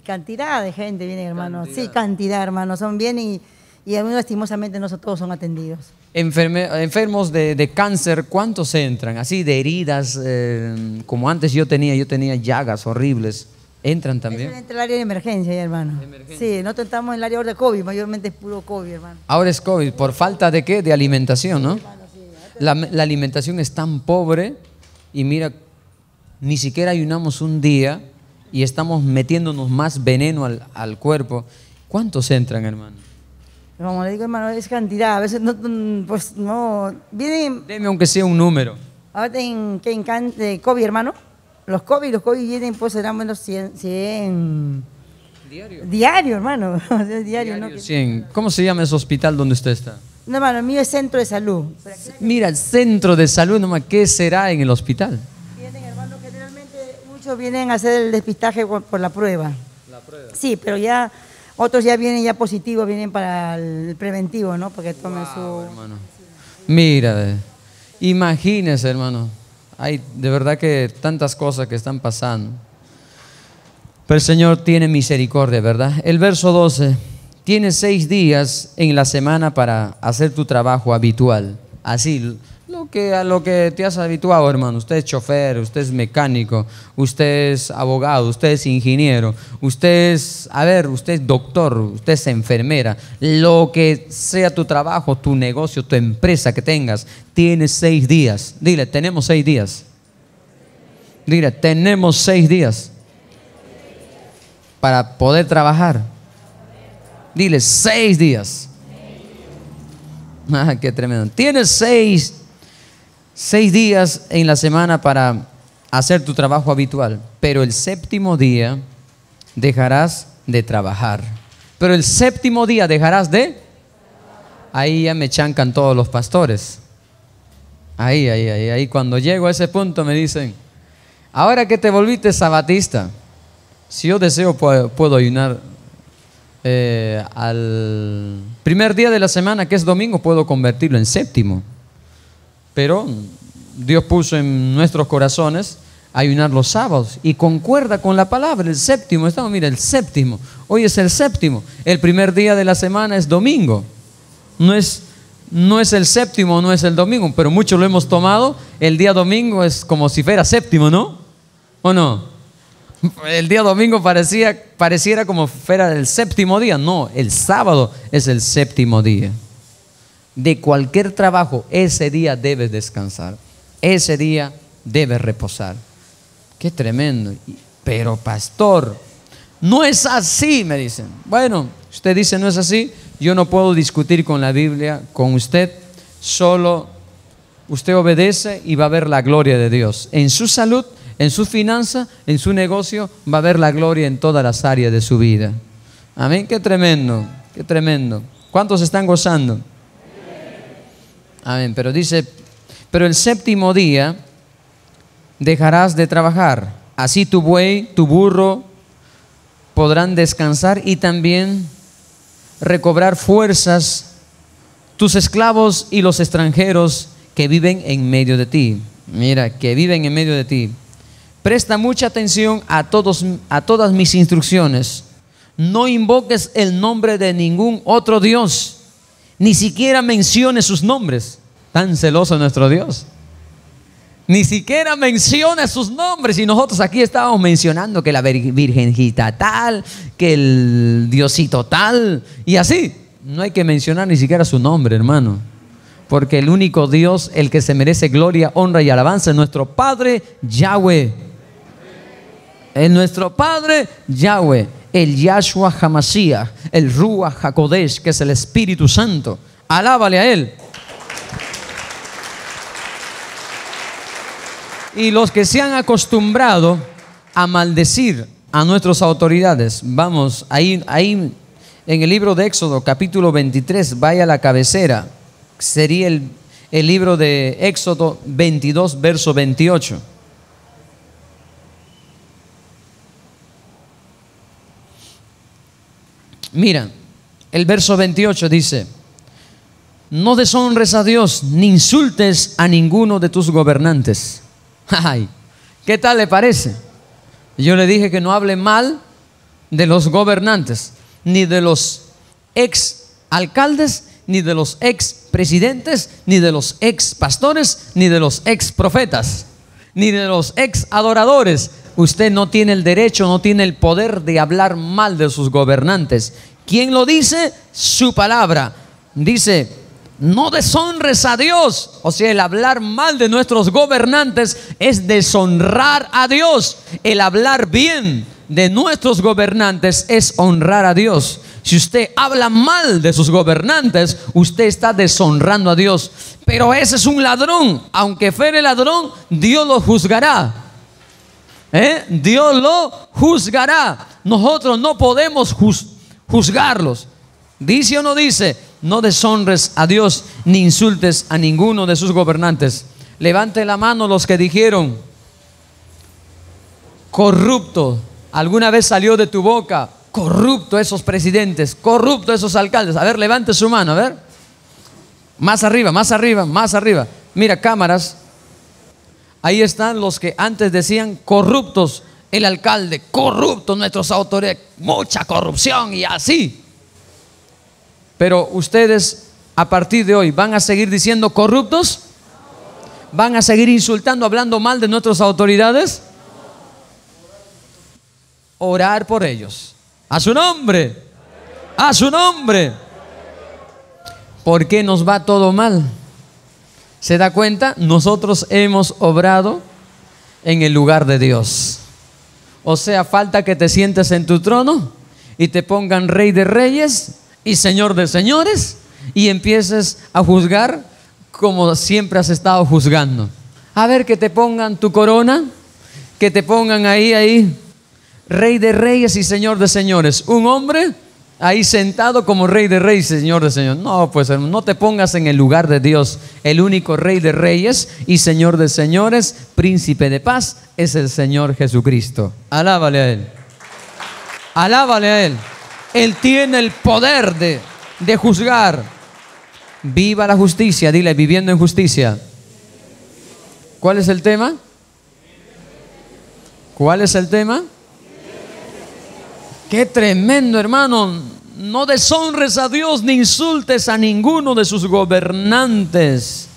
Cantidad de gente viene, hermano. Sí, cantidad, hermano. Son bien y, y lastimosamente no todos son atendidos. enfermos de, cáncer, ¿cuántos entran? Así de heridas, eh, como antes yo tenía, yo tenía llagas horribles. ¿Entran también? Entra el área de emergencia, hermano. Sí, no estamos en el área de COVID, mayormente es puro COVID, hermano. Ahora es COVID, ¿por falta de qué? De alimentación, ¿no? La, alimentación es tan pobre y mira, ni siquiera ayunamos un día y estamos metiéndonos más veneno al, al cuerpo. ¿Cuántos entran, hermano? Como le digo, hermano, es cantidad. A veces no, pues no. Vienen. Deme aunque sea un número. Ahora en, que encante COVID, hermano. Los COVID, vienen, pues serán menos 100. 100. Diario. Diario, hermano. diario 100. ¿Cómo se llama ese hospital donde usted está? No, el mío es centro de salud. Mira, el centro de salud, nomás, ¿qué será en el hospital? Vienen, hermano, generalmente muchos vienen a hacer el despistaje por la prueba. La prueba. Sí, pero ya otros ya vienen ya positivos, vienen para el preventivo, ¿no? Porque tomen su... Hermano. Mira, imagínese, hermano. Hay de verdad que tantas cosas que están pasando. Pero el Señor tiene misericordia, ¿verdad? El verso 12 tienes seis días en la semana para hacer tu trabajo habitual. Así, lo que, a lo que te has habituado, hermano. Usted es chofer, usted es mecánico, usted es abogado, usted es ingeniero, usted es, a ver, usted es doctor, usted es enfermera. Lo que sea tu trabajo, tu negocio, tu empresa que tengas, tienes seis días. Dile, tenemos seis días. Dile, tenemos seis días para poder trabajar Dile, seis días. Ah, qué tremendo. Tienes seis, seis días en la semana para hacer tu trabajo habitual, pero el séptimo día dejarás de trabajar. Pero el séptimo día dejarás de... Ahí ya me chancan todos los pastores. Ahí, ahí, ahí, ahí. Cuando llego a ese punto me dicen, ahora que te volviste sabatista, si yo deseo puedo, puedo ayunar eh, al primer día de la semana, que es domingo, puedo convertirlo en séptimo. Pero Dios puso en nuestros corazones ayunar los sábados y concuerda con la palabra, el séptimo, estamos, mira, el séptimo, hoy es el séptimo, el primer día de la semana es domingo, no es, no es el séptimo, no es el domingo, pero muchos lo hemos tomado, el día domingo es como si fuera séptimo, ¿no? ¿O no? El día domingo parecía, pareciera como fuera el séptimo día. No, el sábado es el séptimo día. De cualquier trabajo, ese día debe descansar. Ese día debe reposar. Qué tremendo. Pero pastor, no es así, me dicen. Bueno, usted dice no es así. Yo no puedo discutir con la Biblia, con usted. Solo usted obedece y va a ver la gloria de Dios en su salud en su finanza, en su negocio, va a ver la gloria en todas las áreas de su vida. Amén, qué tremendo, qué tremendo. ¿Cuántos están gozando? Amén, pero dice, pero el séptimo día dejarás de trabajar, así tu buey, tu burro podrán descansar y también recobrar fuerzas tus esclavos y los extranjeros que viven en medio de ti. Mira, que viven en medio de ti. Presta mucha atención a, todos, a todas mis instrucciones. No invoques el nombre de ningún otro Dios. Ni siquiera menciones sus nombres. Tan celoso nuestro Dios. Ni siquiera menciones sus nombres. Y nosotros aquí estábamos mencionando que la virgencita tal, que el diosito tal, y así. No hay que mencionar ni siquiera su nombre, hermano porque el único Dios, el que se merece gloria, honra y alabanza, es nuestro Padre Yahweh en nuestro Padre Yahweh, el Yahshua Hamashiach, el Ruach Hakodesh, que es el Espíritu Santo. Alábale a Él. Y los que se han acostumbrado a maldecir a nuestras autoridades, vamos, ahí, ahí en el libro de Éxodo, capítulo 23, vaya a la cabecera, sería el, el libro de Éxodo 22, verso 28. Mira, el verso 28 dice, no deshonres a Dios ni insultes a ninguno de tus gobernantes. Ay, ¿qué tal le parece? Yo le dije que no hable mal de los gobernantes, ni de los ex alcaldes, ni de los ex presidentes, ni de los ex pastores, ni de los ex profetas, ni de los ex adoradores, Usted no tiene el derecho, no tiene el poder de hablar mal de sus gobernantes. ¿Quién lo dice? Su palabra. Dice, no deshonres a Dios. O sea, el hablar mal de nuestros gobernantes es deshonrar a Dios. El hablar bien de nuestros gobernantes es honrar a Dios. Si usted habla mal de sus gobernantes, usted está deshonrando a Dios. Pero ese es un ladrón. Aunque fuere ladrón, Dios lo juzgará. ¿Eh? Dios lo juzgará. Nosotros no podemos juzgarlos. Dice o no dice, no deshonres a Dios ni insultes a ninguno de sus gobernantes. Levante la mano los que dijeron, corrupto, alguna vez salió de tu boca, corrupto esos presidentes, corrupto esos alcaldes. A ver, levante su mano, a ver. Más arriba, más arriba, más arriba. Mira, cámaras, Ahí están los que antes decían corruptos, el alcalde, corruptos nuestros autoridades, mucha corrupción y así. Pero ustedes a partir de hoy van a seguir diciendo corruptos, van a seguir insultando, hablando mal de nuestras autoridades. Orar por ellos. A su nombre. A su nombre. ¿Por qué nos va todo mal? ¿Se da cuenta? Nosotros hemos obrado en el lugar de Dios. O sea, falta que te sientes en tu trono y te pongan rey de reyes y señor de señores y empieces a juzgar como siempre has estado juzgando. A ver que te pongan tu corona, que te pongan ahí, ahí, rey de reyes y señor de señores. Un hombre ahí sentado como rey de reyes, señor de señores. No, pues no te pongas en el lugar de Dios. El único rey de reyes y señor de señores, príncipe de paz, es el Señor Jesucristo. Alábale a Él. Alábale a Él. Él tiene el poder de, de juzgar. Viva la justicia, dile, viviendo en justicia. ¿Cuál es el tema? ¿Cuál es el tema? Qué tremendo, hermano. No deshonres a Dios ni insultes a ninguno de sus gobernantes.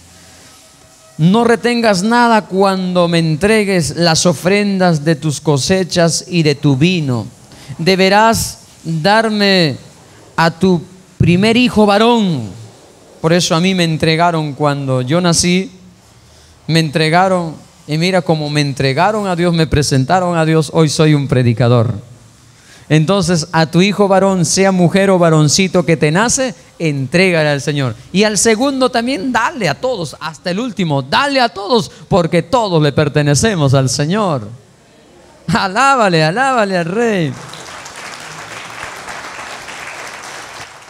No retengas nada cuando me entregues las ofrendas de tus cosechas y de tu vino. Deberás darme a tu primer hijo varón. Por eso a mí me entregaron cuando yo nací. Me entregaron y mira como me entregaron a Dios, me presentaron a Dios, hoy soy un predicador. Entonces, a tu hijo varón, sea mujer o varoncito que te nace, entrégale al Señor. Y al segundo también dale a todos, hasta el último, dale a todos, porque todos le pertenecemos al Señor. Alábale, alábale al Rey.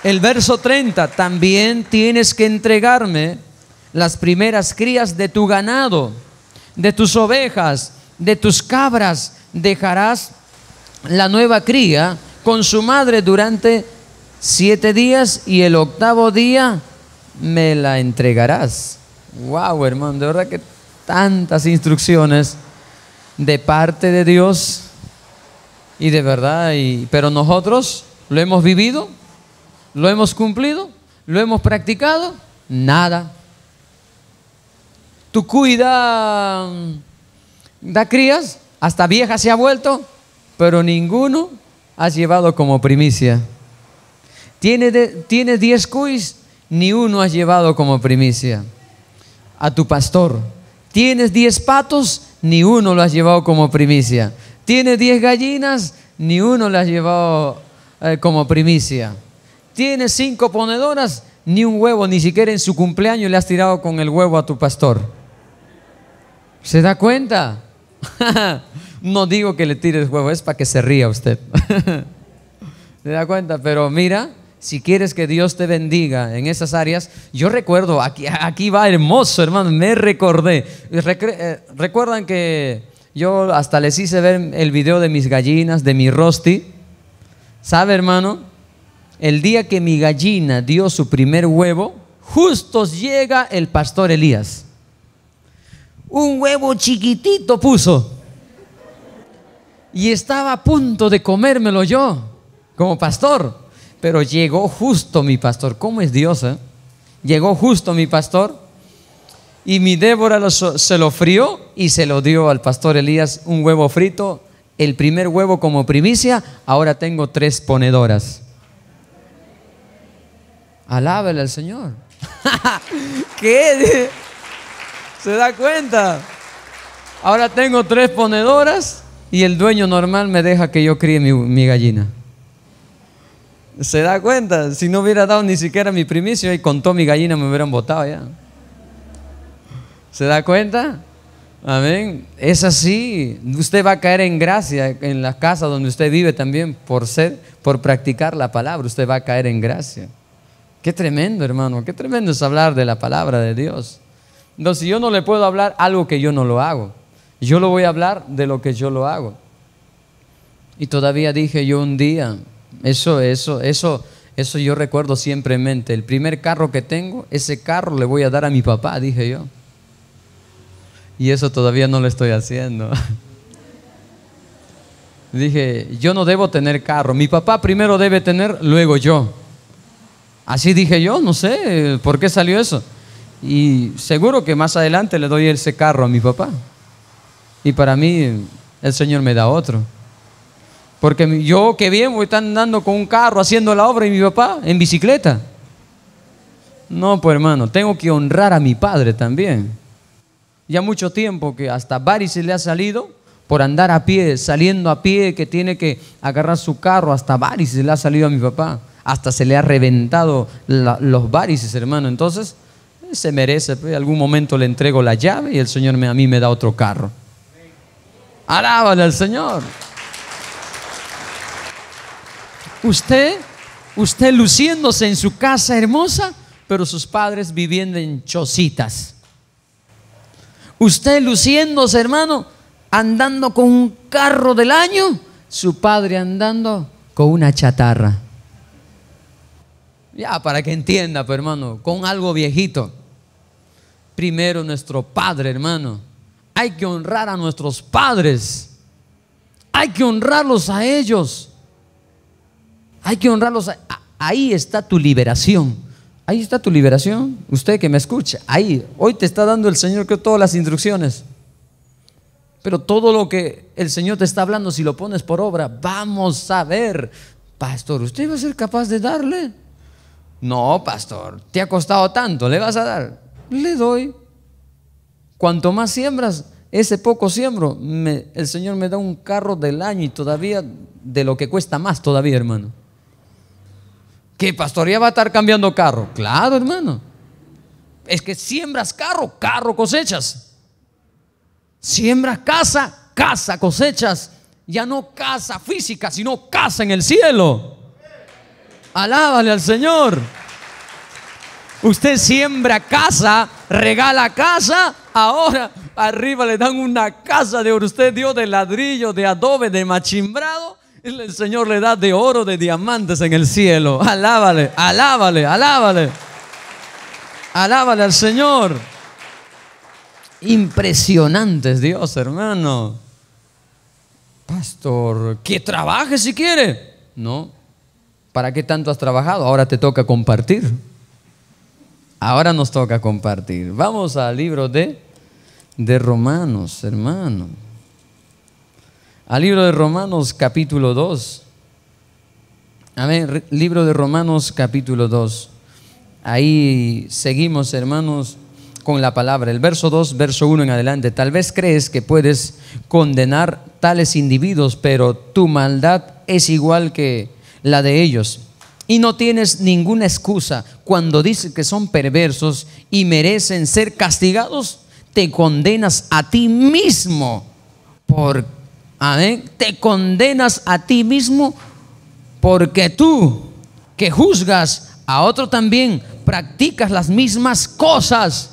El verso 30, también tienes que entregarme las primeras crías de tu ganado, de tus ovejas, de tus cabras, dejarás la nueva cría con su madre durante siete días y el octavo día me la entregarás. Wow, hermano, de verdad que tantas instrucciones de parte de Dios y de verdad, y, pero nosotros lo hemos vivido, lo hemos cumplido, lo hemos practicado, nada. Tu cuida mm, da crías, hasta vieja se ha vuelto, pero ninguno has llevado como primicia. Tienes, diez cuis, ni uno has llevado como primicia a tu pastor. Tienes diez patos, ni uno lo has llevado como primicia. Tienes diez gallinas, ni uno lo has llevado eh, como primicia. Tienes cinco ponedoras, ni un huevo, ni siquiera en su cumpleaños le has tirado con el huevo a tu pastor. ¿Se da cuenta? No digo que le tires huevo, es para que se ría usted. ¿Se da cuenta? Pero mira, si quieres que Dios te bendiga en esas áreas, yo recuerdo, aquí, aquí va hermoso, hermano, me recordé. Eh, Recuerdan que yo hasta les hice ver el video de mis gallinas, de mi rosti. ¿Sabe, hermano? El día que mi gallina dio su primer huevo, justo llega el pastor Elías. Un huevo chiquitito puso y estaba a punto de comérmelo yo como pastor. Pero llegó justo mi pastor. ¿Cómo es Dios? Eh? Llegó justo mi pastor. Y mi Débora se lo frió y se lo dio al pastor Elías un huevo frito. El primer huevo como primicia. Ahora tengo tres ponedoras. Alábele al Señor. ¿Qué? ¿Se da cuenta? Ahora tengo tres ponedoras y el dueño normal me deja que yo críe mi, gallina. ¿Se da cuenta? Si no hubiera dado ni siquiera mi primicia y contó mi gallina me hubieran botado ya. ¿Se da cuenta? Amén. Es así. Usted va a caer en gracia en la casa donde usted vive también por ser, por practicar la palabra. Usted va a caer en gracia. Qué tremendo, hermano. Qué tremendo es hablar de la palabra de Dios. Si yo no le puedo hablar algo que yo no lo hago. Yo lo voy a hablar de lo que yo lo hago. Y todavía dije yo un día, eso, eso, eso, eso yo recuerdo siempre en mente. El primer carro que tengo, ese carro le voy a dar a mi papá, dije yo. Y eso todavía no lo estoy haciendo. dije, yo no debo tener carro. Mi papá primero debe tener, luego yo. Así dije yo, no sé por qué salió eso. Y seguro que más adelante le doy ese carro a mi papá. Y para mí el Señor me da otro. Porque yo qué bien voy a estar andando con un carro haciendo la obra y mi papá en bicicleta. No, pues hermano, tengo que honrar a mi padre también. Ya mucho tiempo que hasta varices le ha salido por andar a pie, saliendo a pie, que tiene que agarrar su carro, hasta varices le ha salido a mi papá. Hasta se le ha reventado los varices, hermano. Entonces, se merece, pues, algún momento le entrego la llave y el Señor a mí me da otro carro. Alábale al Señor. Usted, usted luciéndose en su casa hermosa, pero sus padres viviendo en chocitas. Usted luciéndose, hermano, andando con un carro del año, su padre andando con una chatarra. Ya, para que entienda, pues, hermano, con algo viejito. Primero nuestro Padre, hermano, hay que honrar a nuestros padres. Hay que honrarlos a ellos. Hay que honrarlos. ahí está tu liberación. Ahí está tu liberación. Usted que me escucha. Ahí. Hoy te está dando el Señor que todas las instrucciones. Pero todo lo que el Señor te está hablando, si lo pones por obra, vamos a ver. Pastor, ¿usted va a ser capaz de darle? No, pastor, te ha costado tanto, ¿le vas a dar? Le doy. Cuanto más siembras, ese poco siembro, el Señor me da un carro del año y todavía de lo que cuesta más todavía, hermano. ¿Qué pastoría va a estar cambiando carro? Claro, hermano. Es que siembras carro, carro cosechas. Siembras casa, casa cosechas. Ya no casa física, sino casa en el cielo. Alábale al Señor. Usted siembra casa, regala casa, ahora arriba le dan una casa de oro. Usted dio de ladrillo, de adobe, de machimbrado. Y el Señor le da de oro, de diamantes en el cielo. Alábale, alábale, alábale. Alábale al Señor. Impresionantes Dios, hermano. Pastor, que trabaje si quiere. No. ¿Para qué tanto has trabajado? Ahora te toca compartir. Ahora nos toca compartir. Vamos al libro de, de Romanos, hermano. Al libro de Romanos capítulo 2. A ver, Libro de Romanos capítulo 2. Ahí seguimos, hermanos, con la palabra. El verso 2, verso 1 en adelante. Tal vez crees que puedes condenar tales individuos, pero tu maldad es igual que la de ellos. Y no tienes ninguna excusa cuando dices que son perversos y merecen ser castigados. Te condenas a ti mismo por, ¿amén? te condenas a ti mismo porque tú que juzgas a otro también practicas las mismas cosas.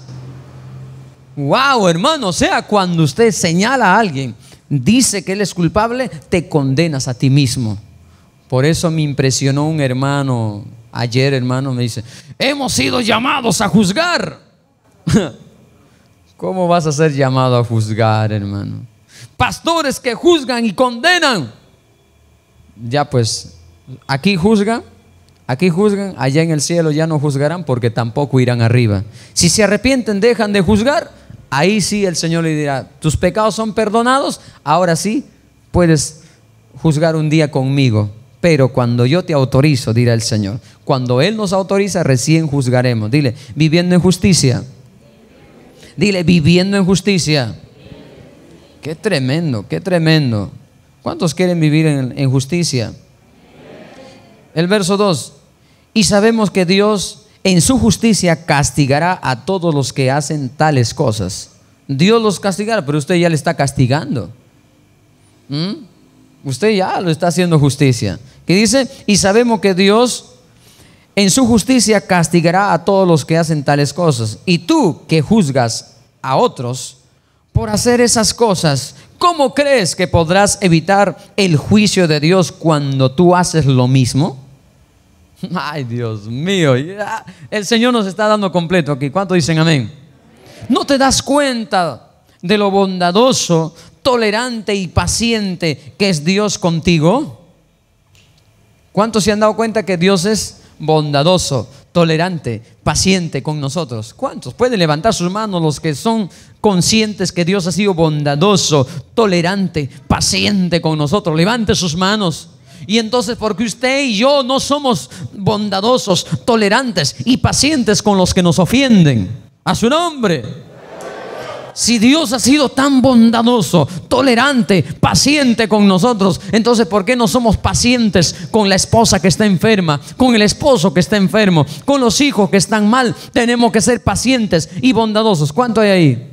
Wow, hermano, o sea, cuando usted señala a alguien, dice que él es culpable, te condenas a ti mismo. Por eso me impresionó un hermano ayer, hermano, me dice, hemos sido llamados a juzgar. ¿Cómo vas a ser llamado a juzgar, hermano? Pastores que juzgan y condenan. Ya pues, aquí juzgan, aquí juzgan, allá en el cielo ya no juzgarán porque tampoco irán arriba. Si se arrepienten, dejan de juzgar, ahí sí el Señor le dirá, tus pecados son perdonados, ahora sí puedes juzgar un día conmigo pero cuando yo te autorizo, dirá el Señor, cuando Él nos autoriza, recién juzgaremos. Dile, viviendo en justicia. Dile, viviendo en justicia. Qué tremendo, qué tremendo. ¿Cuántos quieren vivir en, justicia? El verso 2. Y sabemos que Dios en su justicia castigará a todos los que hacen tales cosas. Dios los castigará, pero usted ya le está castigando. ¿Mm? Usted ya lo está haciendo justicia. Que dice, y sabemos que Dios en su justicia castigará a todos los que hacen tales cosas. Y tú que juzgas a otros por hacer esas cosas, ¿cómo crees que podrás evitar el juicio de Dios cuando tú haces lo mismo? Ay, Dios mío, el Señor nos está dando completo aquí. ¿Cuánto dicen amén? No te das cuenta de lo bondadoso, tolerante y paciente que es Dios contigo? ¿Cuántos se han dado cuenta que Dios es bondadoso, tolerante, paciente con nosotros? ¿Cuántos? Pueden levantar sus manos los que son conscientes que Dios ha sido bondadoso, tolerante, paciente con nosotros. Levante sus manos. Y entonces, porque usted y yo no somos bondadosos, tolerantes y pacientes con los que nos ofienden. A su nombre si Dios ha sido tan bondadoso, tolerante, paciente con nosotros, entonces ¿por qué no somos pacientes con la esposa que está enferma, con el esposo que está enfermo, con los hijos que están mal? Tenemos que ser pacientes y bondadosos. ¿Cuánto hay ahí?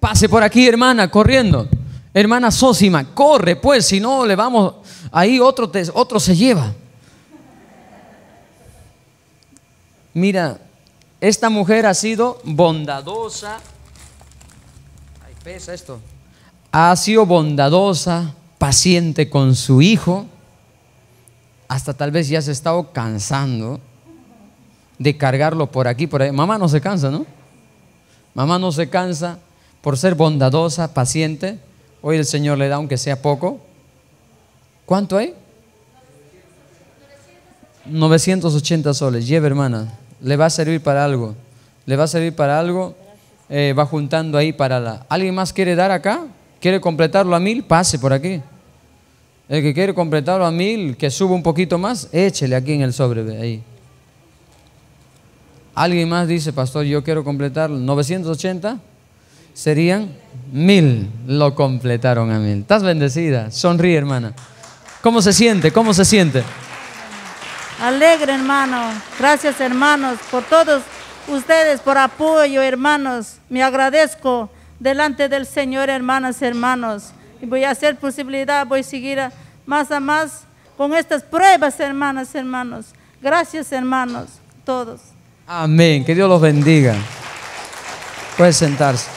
Pase por aquí, hermana, corriendo. Hermana Sósima, corre, pues, si no le vamos, ahí otro, otro se lleva. Mira, esta mujer ha sido bondadosa. pesa esto. Ha sido bondadosa, paciente con su hijo. Hasta tal vez ya se ha estado cansando de cargarlo por aquí, por ahí. Mamá no se cansa, ¿no? Mamá no se cansa por ser bondadosa, paciente. Hoy el Señor le da, aunque sea poco. ¿Cuánto hay? 980 soles. Lleve, hermana le va a servir para algo. Le va a servir para algo. Eh, va juntando ahí para la. ¿Alguien más quiere dar acá? ¿Quiere completarlo a mil? Pase por aquí. El que quiere completarlo a mil, que suba un poquito más, échele aquí en el sobre. Ahí. Alguien más dice, pastor, yo quiero completarlo? 980. Serían mil. Lo completaron a mil. Estás bendecida. Sonríe, hermana. ¿Cómo se siente? ¿Cómo se siente? Alegre, hermano. Gracias, hermanos, por todos ustedes, por apoyo, hermanos. Me agradezco delante del Señor, hermanas, hermanos. Y voy a hacer posibilidad, voy a seguir más a más con estas pruebas, hermanas, hermanos. Gracias, hermanos, todos. Amén. Que Dios los bendiga. Puede sentarse.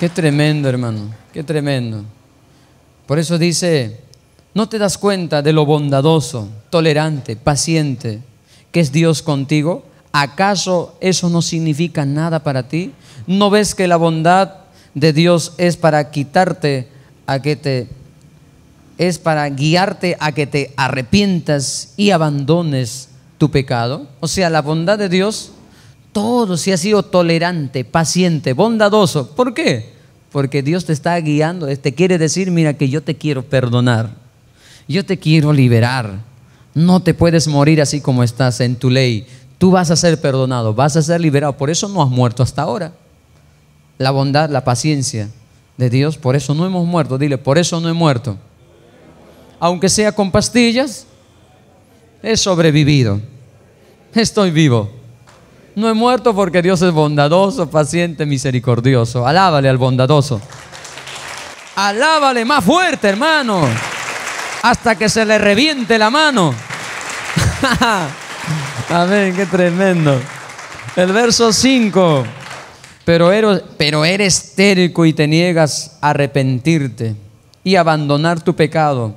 Qué tremendo, hermano. Qué tremendo. Por eso dice no te das cuenta de lo bondadoso, tolerante, paciente que es Dios contigo. ¿Acaso eso no significa nada para ti? ¿No ves que la bondad de Dios es para quitarte a que te es para guiarte a que te arrepientas y abandones tu pecado? O sea, la bondad de Dios todo si ha sido tolerante, paciente, bondadoso. ¿Por qué? Porque Dios te está guiando, te quiere decir, mira que yo te quiero perdonar yo te quiero liberar. No te puedes morir así como estás en tu ley. Tú vas a ser perdonado, vas a ser liberado. Por eso no has muerto hasta ahora. La bondad, la paciencia de Dios, por eso no hemos muerto. Dile, por eso no he muerto. Aunque sea con pastillas, he sobrevivido. Estoy vivo. No he muerto porque Dios es bondadoso, paciente, misericordioso. Alábale al bondadoso. Alábale más fuerte, hermano hasta que se le reviente la mano. Amén, qué tremendo. El verso 5. Pero eres, pero y te niegas a arrepentirte y abandonar tu pecado.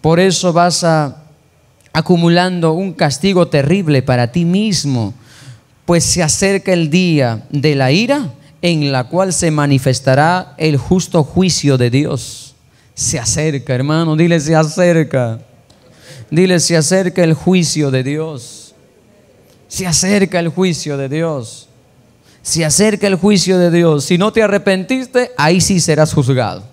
Por eso vas a, acumulando un castigo terrible para ti mismo, pues se acerca el día de la ira en la cual se manifestará el justo juicio de Dios se acerca, hermano, dile, se acerca. Dile, se acerca el juicio de Dios. Se acerca el juicio de Dios. Se acerca el juicio de Dios. Si no te arrepentiste, ahí sí serás juzgado.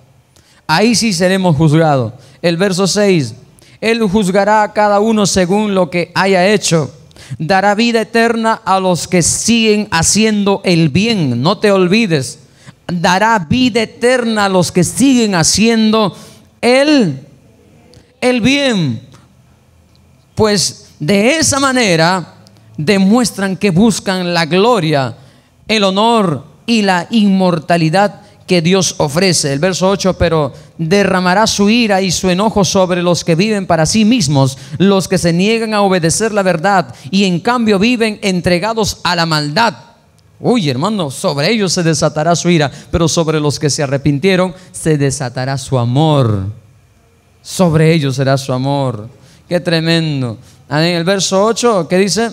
Ahí sí seremos juzgados. El verso 6. Él juzgará a cada uno según lo que haya hecho. Dará vida eterna a los que siguen haciendo el bien. No te olvides dará vida eterna a los que siguen haciendo el, el bien. Pues de esa manera demuestran que buscan la gloria, el honor y la inmortalidad que Dios ofrece. El verso 8, pero derramará su ira y su enojo sobre los que viven para sí mismos, los que se niegan a obedecer la verdad y en cambio viven entregados a la maldad Uy, hermano, sobre ellos se desatará su ira, pero sobre los que se arrepintieron se desatará su amor. Sobre ellos será su amor. Qué tremendo. Ah, en el verso 8, ¿qué dice?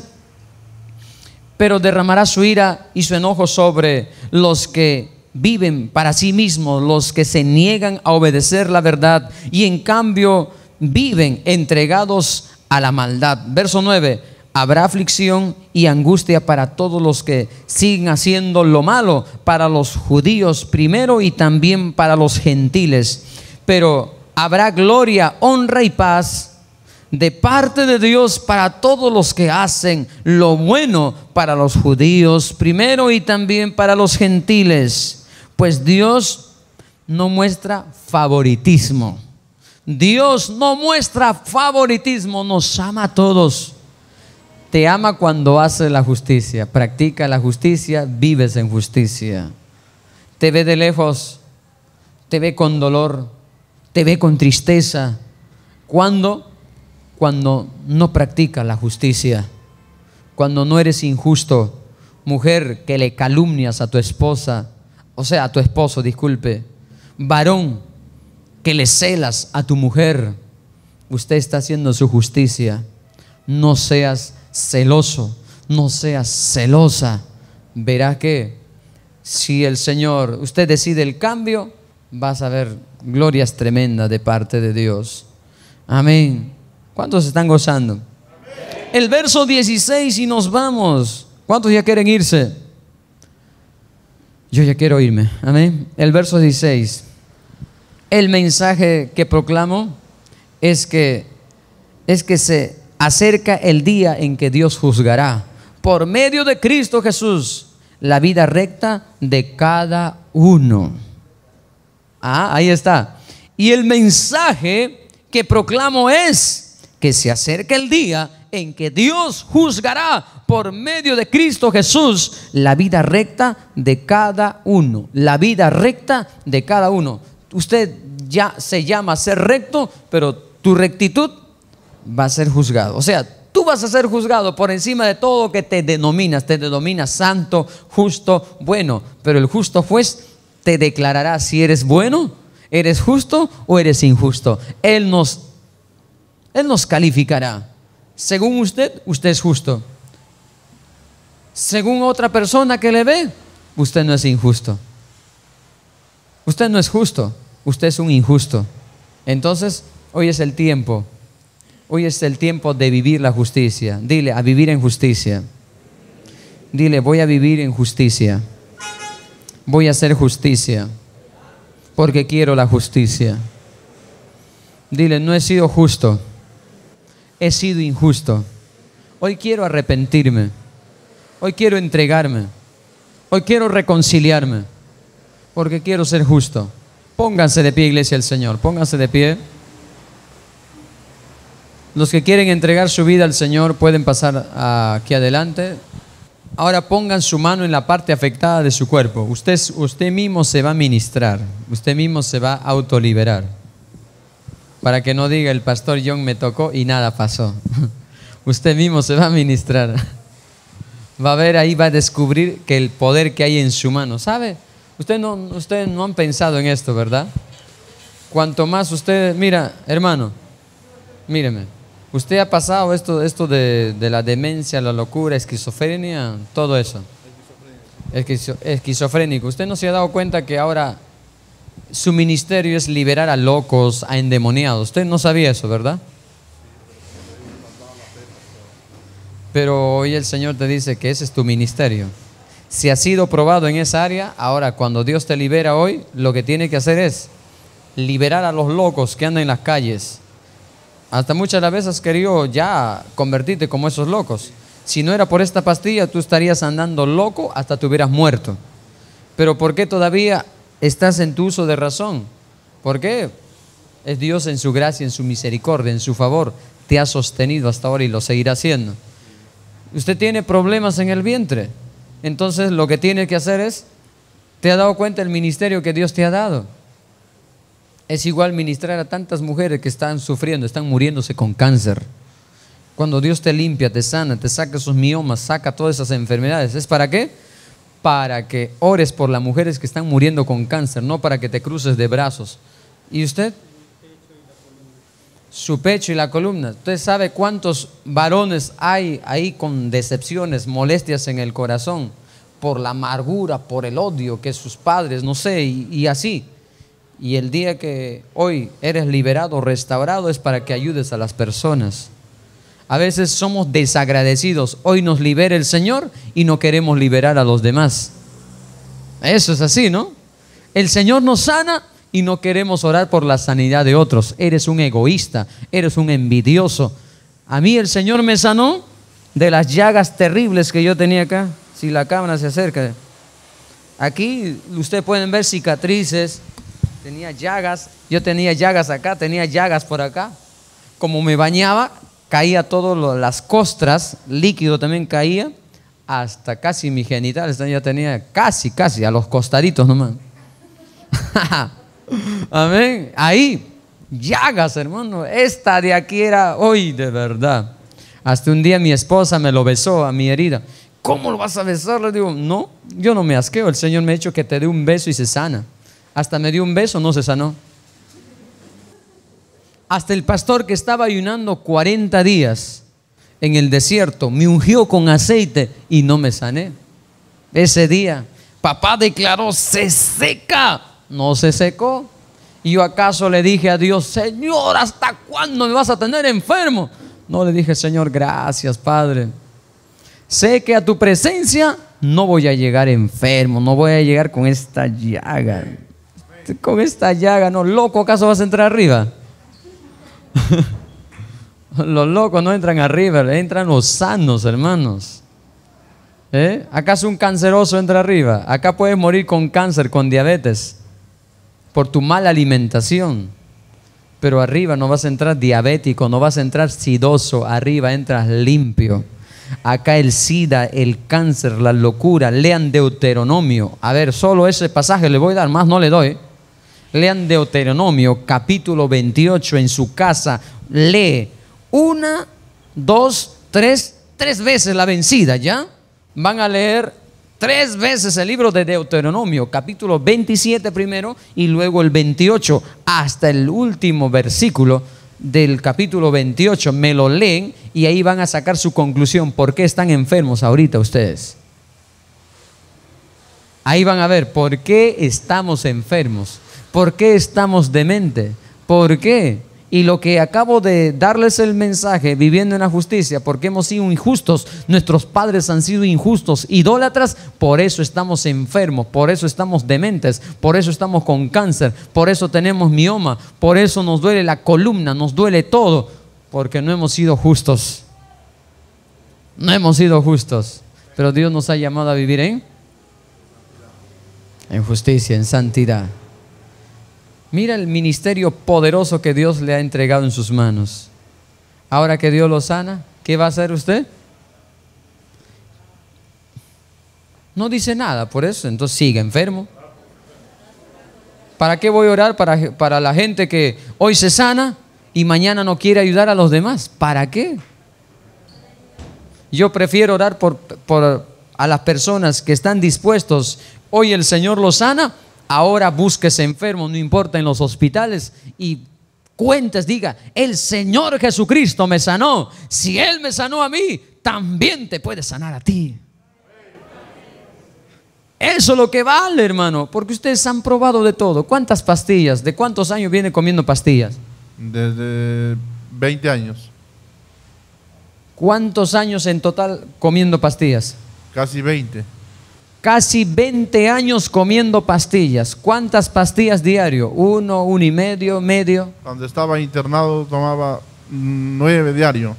Pero derramará su ira y su enojo sobre los que viven para sí mismos, los que se niegan a obedecer la verdad y en cambio viven entregados a la maldad. Verso 9 Habrá aflicción y angustia para todos los que siguen haciendo lo malo, para los judíos primero y también para los gentiles. Pero habrá gloria, honra y paz de parte de Dios para todos los que hacen lo bueno para los judíos primero y también para los gentiles. Pues Dios no muestra favoritismo. Dios no muestra favoritismo, nos ama a todos te ama cuando haces la justicia, practica la justicia, vives en justicia. Te ve de lejos, te ve con dolor, te ve con tristeza. ¿Cuándo? Cuando no practica la justicia, cuando no eres injusto, mujer que le calumnias a tu esposa, o sea, a tu esposo, disculpe, varón que le celas a tu mujer, usted está haciendo su justicia. No seas celoso, no seas celosa. verá que si el Señor, usted decide el cambio, vas a ver glorias tremendas de parte de Dios. Amén. ¿Cuántos están gozando? El verso 16 y nos vamos. ¿Cuántos ya quieren irse? Yo ya quiero irme. Amén. El verso 16. El mensaje que proclamo es que es que se acerca el día en que Dios juzgará por medio de Cristo Jesús la vida recta de cada uno. Ah, ahí está. Y el mensaje que proclamo es que se acerca el día en que Dios juzgará por medio de Cristo Jesús la vida recta de cada uno. La vida recta de cada uno. Usted ya se llama ser recto, pero tu rectitud va a ser juzgado. O sea, tú vas a ser juzgado por encima de todo que te denominas. Te denominas santo, justo, bueno. Pero el justo juez te declarará si eres bueno, eres justo o eres injusto. Él nos, él nos calificará. Según usted, usted es justo. Según otra persona que le ve, usted no es injusto. Usted no es justo, usted es un injusto. Entonces, hoy es el tiempo Hoy es el tiempo de vivir la justicia. Dile, a vivir en justicia. Dile, voy a vivir en justicia. Voy a hacer justicia. Porque quiero la justicia. Dile, no he sido justo. He sido injusto. Hoy quiero arrepentirme. Hoy quiero entregarme. Hoy quiero reconciliarme. Porque quiero ser justo. Pónganse de pie, iglesia del Señor. Pónganse de pie. Los que quieren entregar su vida al Señor pueden pasar aquí adelante. Ahora pongan su mano en la parte afectada de su cuerpo. Usted, mismo se va a ministrar, usted mismo se va a autoliberar. Para que no diga el pastor John me tocó y nada pasó. Usted mismo se va a ministrar. Va a ver ahí, va a descubrir que el poder que hay en su mano. ¿Sabe? Ustedes no, usted no han pensado en esto, ¿verdad? Cuanto más ustedes, mira, hermano, míreme. ¿Usted ha pasado esto, esto de, la demencia, la locura, esquizofrenia, todo eso? esquizofrénico. ¿Usted no se ha dado cuenta que ahora su ministerio es liberar a locos, a endemoniados? Usted no sabía eso, ¿verdad? Pero hoy el Señor te dice que ese es tu ministerio. Si ha sido probado en esa área, ahora cuando Dios te libera hoy, lo que tiene que hacer es liberar a los locos que andan en las calles, hasta muchas las veces has querido ya convertirte como esos locos. Si no era por esta pastilla, tú estarías andando loco hasta te hubieras muerto. Pero ¿por qué todavía estás en tu uso de razón? ¿Por qué? Es Dios en su gracia, en su misericordia, en su favor. Te ha sostenido hasta ahora y lo seguirá haciendo. Usted tiene problemas en el vientre. Entonces lo que tiene que hacer es, ¿te ha dado cuenta el ministerio que Dios te ha dado? Es igual ministrar a tantas mujeres que están sufriendo, están muriéndose con cáncer. Cuando Dios te limpia, te sana, te saca esos miomas, saca todas esas enfermedades, ¿es para qué? Para que ores por las mujeres que están muriendo con cáncer, no para que te cruces de brazos. ¿Y usted? Su pecho y la columna. ¿Usted sabe cuántos varones hay ahí con decepciones, molestias en el corazón, por la amargura, por el odio que sus padres, no sé, y, y así? Y el día que hoy eres liberado, restaurado, es para que ayudes a las personas. A veces somos desagradecidos. Hoy nos libera el Señor y no queremos liberar a los demás. Eso es así, ¿no? El Señor nos sana y no queremos orar por la sanidad de otros. Eres un egoísta, eres un envidioso. A mí el Señor me sanó de las llagas terribles que yo tenía acá. Si la cámara se acerca. Aquí ustedes pueden ver cicatrices, tenía llagas, yo tenía llagas acá, tenía llagas por acá. Como me bañaba, caía todas las costras, líquido también caía, hasta casi mi genitales, Ya tenía casi, casi, a los costaditos nomás. Amén. Ahí, llagas, hermano. Esta de aquí era hoy, de verdad. Hasta un día mi esposa me lo besó a mi herida. ¿Cómo lo vas a besar? Le digo, no, yo no me asqueo. El Señor me ha hecho que te dé un beso y se sana. Hasta me dio un beso, no se sanó. Hasta el pastor que estaba ayunando 40 días en el desierto, me ungió con aceite y no me sané. Ese día, papá declaró, se seca. No se secó. ¿Y yo acaso le dije a Dios, Señor, ¿hasta cuándo me vas a tener enfermo? No le dije, Señor, gracias, Padre. Sé que a tu presencia no voy a llegar enfermo, no voy a llegar con esta llaga con esta llaga, no, loco, ¿acaso vas a entrar arriba? los locos no entran arriba, entran los sanos, hermanos. ¿Eh? ¿Acaso un canceroso entra arriba? Acá puedes morir con cáncer, con diabetes, por tu mala alimentación. Pero arriba no vas a entrar diabético, no vas a entrar sidoso, arriba entras limpio. Acá el SIDA, el cáncer, la locura, lean Deuteronomio. A ver, solo ese pasaje le voy a dar, más no le doy. Lean Deuteronomio capítulo 28 en su casa. Lee una, dos, tres, tres veces la vencida, ¿ya? Van a leer tres veces el libro de Deuteronomio, capítulo 27 primero y luego el 28 hasta el último versículo del capítulo 28. Me lo leen y ahí van a sacar su conclusión. ¿Por qué están enfermos ahorita ustedes? Ahí van a ver por qué estamos enfermos. ¿Por qué estamos demente? ¿Por qué? Y lo que acabo de darles el mensaje, viviendo en la justicia, porque hemos sido injustos, nuestros padres han sido injustos, idólatras, por eso estamos enfermos, por eso estamos dementes, por eso estamos con cáncer, por eso tenemos mioma, por eso nos duele la columna, nos duele todo, porque no hemos sido justos. No hemos sido justos, pero Dios nos ha llamado a vivir en, en justicia, en santidad. Mira el ministerio poderoso que Dios le ha entregado en sus manos. Ahora que Dios lo sana, ¿qué va a hacer usted? No dice nada por eso, entonces sigue enfermo. ¿Para qué voy a orar para, para, la gente que hoy se sana y mañana no quiere ayudar a los demás? ¿Para qué? Yo prefiero orar por, a las personas que están dispuestos. Hoy el Señor los sana Ahora búsquese enfermo, no importa, en los hospitales y cuentes, diga, el Señor Jesucristo me sanó. Si Él me sanó a mí, también te puede sanar a ti. Eso es lo que vale, hermano, porque ustedes han probado de todo. ¿Cuántas pastillas? ¿De cuántos años viene comiendo pastillas? Desde 20 años. ¿Cuántos años en total comiendo pastillas? Casi 20. Casi 20 años comiendo pastillas. ¿Cuántas pastillas diario? Uno, uno y medio, medio. Cuando estaba internado tomaba nueve diario.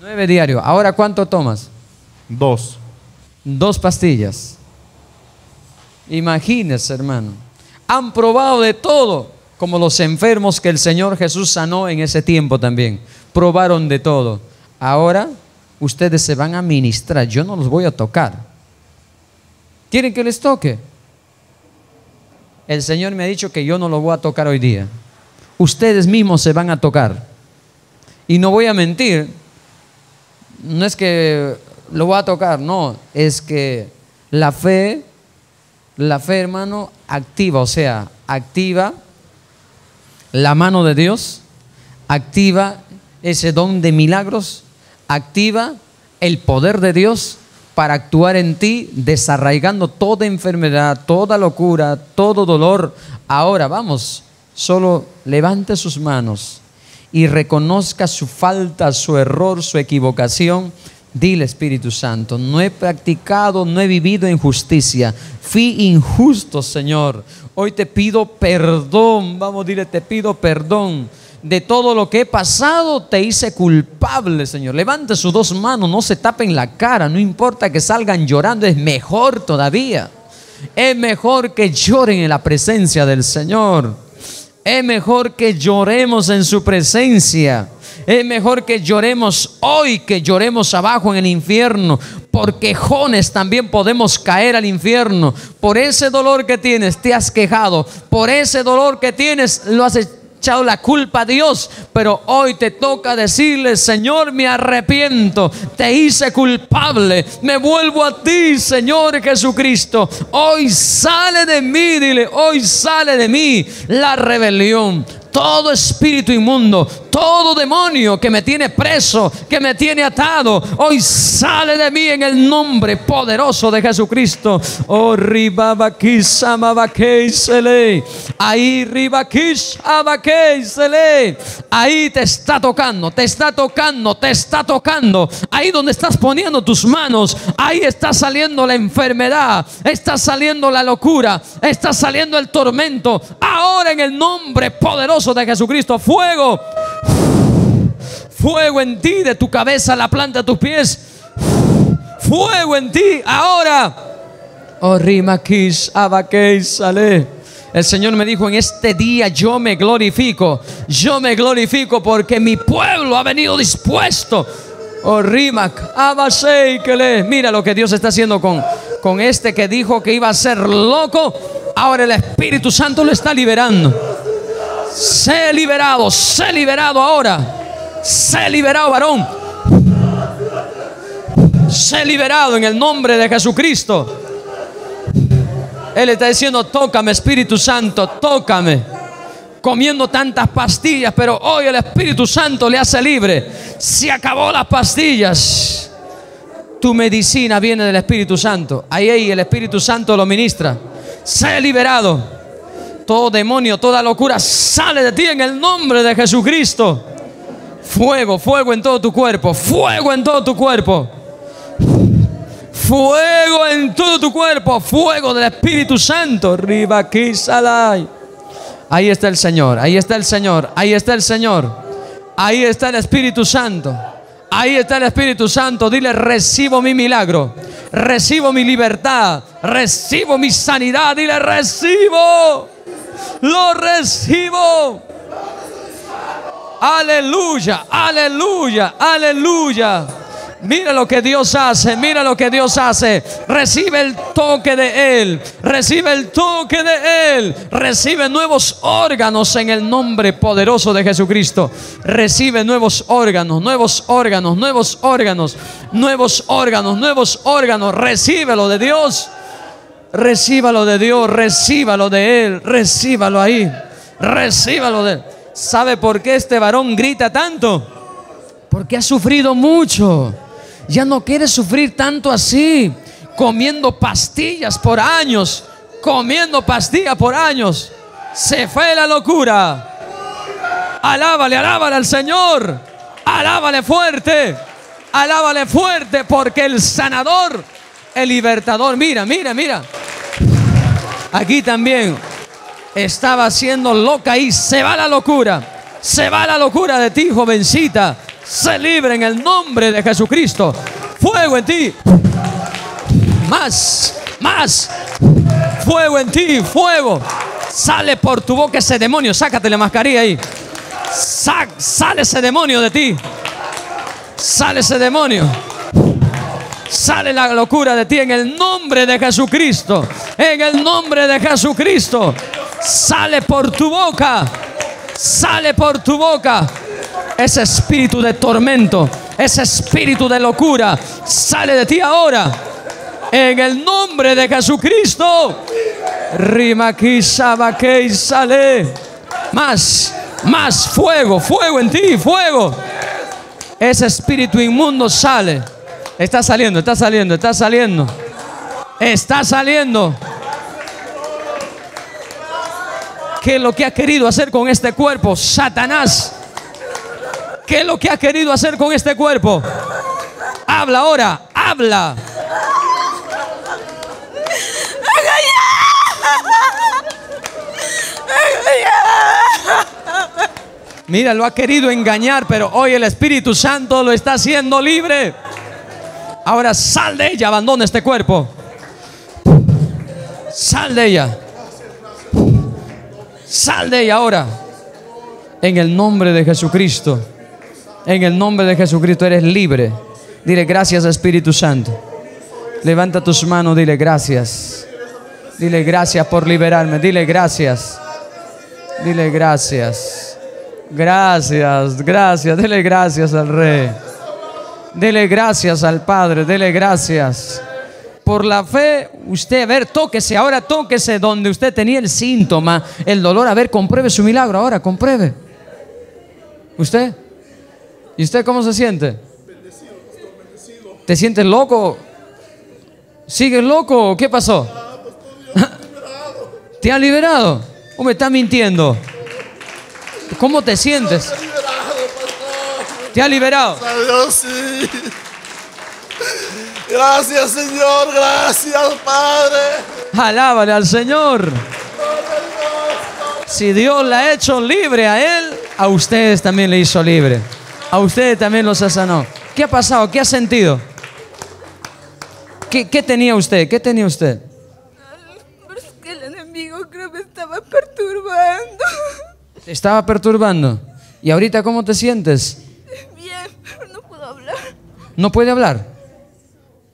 Nueve diario. Ahora cuánto tomas? Dos. Dos pastillas. Imagínese, hermano. Han probado de todo, como los enfermos que el Señor Jesús sanó en ese tiempo también. Probaron de todo. Ahora ustedes se van a ministrar. Yo no los voy a tocar ¿Quieren que les toque? El Señor me ha dicho que yo no lo voy a tocar hoy día. Ustedes mismos se van a tocar. Y no voy a mentir. No es que lo voy a tocar, no. Es que la fe, la fe hermano, activa, o sea, activa la mano de Dios, activa ese don de milagros, activa el poder de Dios para actuar en ti, desarraigando toda enfermedad, toda locura, todo dolor. Ahora vamos, solo levante sus manos y reconozca su falta, su error, su equivocación. Dile Espíritu Santo, no he practicado, no he vivido en justicia. Fui injusto, Señor. Hoy te pido perdón. Vamos, dile, te pido perdón de todo lo que he pasado, te hice culpable, Señor. Levante sus dos manos, no se tapen la cara, no importa que salgan llorando, es mejor todavía. Es mejor que lloren en la presencia del Señor. Es mejor que lloremos en su presencia. Es mejor que lloremos hoy que lloremos abajo en el infierno. Por quejones también podemos caer al infierno. Por ese dolor que tienes, te has quejado. Por ese dolor que tienes, lo has hecho echado la culpa a Dios, pero hoy te toca decirle, Señor, me arrepiento, te hice culpable, me vuelvo a ti, Señor Jesucristo. Hoy sale de mí, dile, hoy sale de mí la rebelión, todo espíritu inmundo, todo demonio que me tiene preso, que me tiene atado, hoy sale de mí en el nombre poderoso de Jesucristo. Oh, Ahí, Ahí te está tocando, te está tocando, te está tocando. Ahí donde estás poniendo tus manos, ahí está saliendo la enfermedad, está saliendo la locura, está saliendo el tormento. Ahora en el nombre poderoso de Jesucristo. Fuego. Fuego en ti, de tu cabeza, A la planta de tus pies. Fuego en ti. Ahora. Oh, sale. El Señor me dijo, en este día yo me glorifico, yo me glorifico porque mi pueblo ha venido dispuesto. Oh, Mira lo que Dios está haciendo con, con este que dijo que iba a ser loco. Ahora el Espíritu Santo lo está liberando. Sé liberado, sé liberado ahora. Sé liberado, varón. Sé liberado en el nombre de Jesucristo. Él está diciendo, tócame Espíritu Santo, tócame comiendo tantas pastillas, pero hoy el Espíritu Santo le hace libre. Se acabó las pastillas. Tu medicina viene del Espíritu Santo. Ahí, ahí el Espíritu Santo lo ministra. Sé liberado todo demonio, toda locura sale de ti en el nombre de Jesucristo. Fuego, fuego en todo tu cuerpo, fuego en todo tu cuerpo. Fuego en todo tu cuerpo, fuego del Espíritu Santo. Ahí está el Señor, ahí está el Señor, ahí está el Señor. Ahí está el Espíritu Santo. Ahí está el Espíritu Santo. Dile, recibo mi milagro. Recibo mi libertad. Recibo mi sanidad. Dile, recibo lo recibo. Aleluya, aleluya, aleluya. Mira lo que Dios hace, mira lo que Dios hace. Recibe el toque de Él, recibe el toque de Él, recibe nuevos órganos en el nombre poderoso de Jesucristo. Recibe nuevos órganos, nuevos órganos, nuevos órganos, nuevos órganos, nuevos órganos. lo de Dios. Recíbalo de Dios, recíbalo de Él, recíbalo ahí, recíbalo de Él. ¿Sabe por qué este varón grita tanto? Porque ha sufrido mucho. Ya no quiere sufrir tanto así, comiendo pastillas por años, comiendo pastillas por años. Se fue la locura. Alábale, alábale al Señor. Alábale fuerte. Alábale fuerte porque el sanador el libertador. Mira, mira, mira. Aquí también estaba siendo loca y se va la locura. Se va la locura de ti, jovencita. Se libre en el nombre de Jesucristo. Fuego en ti. Más, más. Fuego en ti, fuego. Sale por tu boca ese demonio. Sácate la mascarilla ahí. sale ese demonio de ti. Sale ese demonio. Sale la locura de ti en el nombre de Jesucristo. En el nombre de Jesucristo. Sale por tu boca. Sale por tu boca. Ese espíritu de tormento. Ese espíritu de locura. Sale de ti ahora. En el nombre de Jesucristo. Rima que sale. Más, más fuego, fuego en ti, fuego. Ese espíritu inmundo sale. Está saliendo, está saliendo, está saliendo. Está saliendo. ¿Qué es lo que ha querido hacer con este cuerpo? Satanás. ¿Qué es lo que ha querido hacer con este cuerpo? Habla ahora, habla. Mira, lo ha querido engañar, pero hoy el Espíritu Santo lo está haciendo libre. Ahora sal de ella, abandona este cuerpo. Sal de ella. Sal de ella ahora. En el nombre de Jesucristo. En el nombre de Jesucristo eres libre. Dile gracias Espíritu Santo. Levanta tus manos, dile gracias. Dile gracias por liberarme. Dile gracias. Dile gracias. Gracias, gracias. Dile gracias al Rey. Dele gracias al Padre, dele gracias. Por la fe, usted, a ver, tóquese, ahora tóquese donde usted tenía el síntoma, el dolor, a ver, compruebe su milagro, ahora compruebe. ¿Usted? ¿Y usted cómo se siente? ¿Te sientes loco? ¿Sigues loco? ¿Qué pasó? ¿Te ha liberado? ¿O me está mintiendo? ¿Cómo te sientes? Te ha liberado. Gracias Gracias, Señor. Gracias, Padre. Alábale al Señor. Si Dios le ha hecho libre a Él, a ustedes también le hizo libre. A ustedes también los ha sanado. ¿Qué ha pasado? ¿Qué ha sentido? ¿Qué, tenía usted? ¿Qué tenía usted? el enemigo creo que estaba perturbando. estaba perturbando? ¿Y ahorita cómo te sientes? No puede hablar.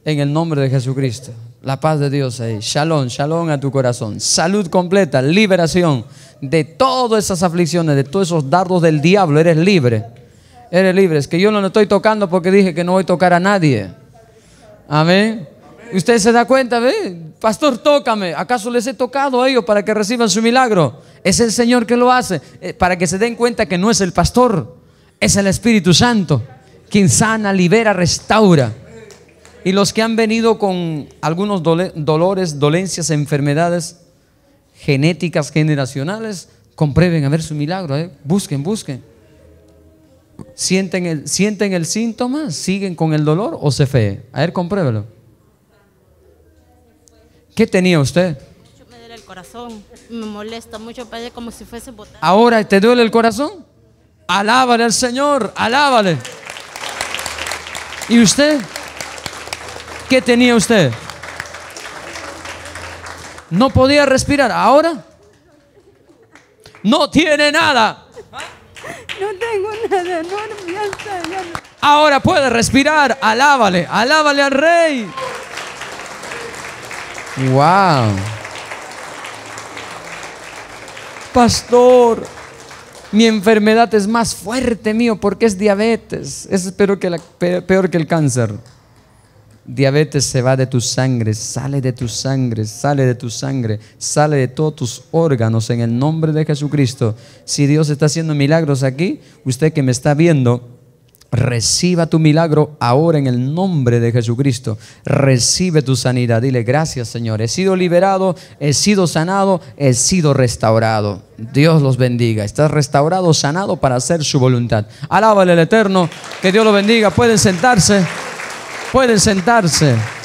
En el nombre de Jesucristo. La paz de Dios ahí. Shalom, shalom a tu corazón. Salud completa, liberación de todas esas aflicciones, de todos esos dardos del diablo. Eres libre. Eres libre. Es que yo no lo estoy tocando porque dije que no voy a tocar a nadie. Amén. Usted se da cuenta, ¿ve? Pastor, tócame. ¿Acaso les he tocado a ellos para que reciban su milagro? Es el Señor que lo hace, eh, para que se den cuenta que no es el pastor, es el Espíritu Santo quien sana, libera, restaura. Y los que han venido con algunos dolores, dolencias, enfermedades genéticas, generacionales, comprueben a ver su milagro, ¿eh? busquen, busquen. Sienten el, sienten el síntoma, siguen con el dolor o se fe. A ver, compruébelo. ¿Qué tenía usted? Me duele el corazón, me molesta mucho, como si fuese Ahora, ¿te duele el corazón? Alábale al Señor, alábale. ¿Y usted? ¿Qué tenía usted? No podía respirar. ¿Ahora? No tiene nada. No tengo nada, no, ya ya Ahora puede respirar, alábale, alábale al rey. Wow. Pastor, mi enfermedad es más fuerte mío porque es diabetes. Es peor que, peor que el cáncer. Diabetes se va de tu sangre, sale de tu sangre, sale de tu sangre, sale de todos tus órganos en el nombre de Jesucristo. Si Dios está haciendo milagros aquí, usted que me está viendo, Reciba tu milagro ahora en el nombre de Jesucristo. Recibe tu sanidad. Dile gracias Señor. He sido liberado, he sido sanado, he sido restaurado. Dios los bendiga. Estás restaurado, sanado para hacer su voluntad. Alábale al Eterno. Que Dios lo bendiga. Pueden sentarse. Pueden sentarse.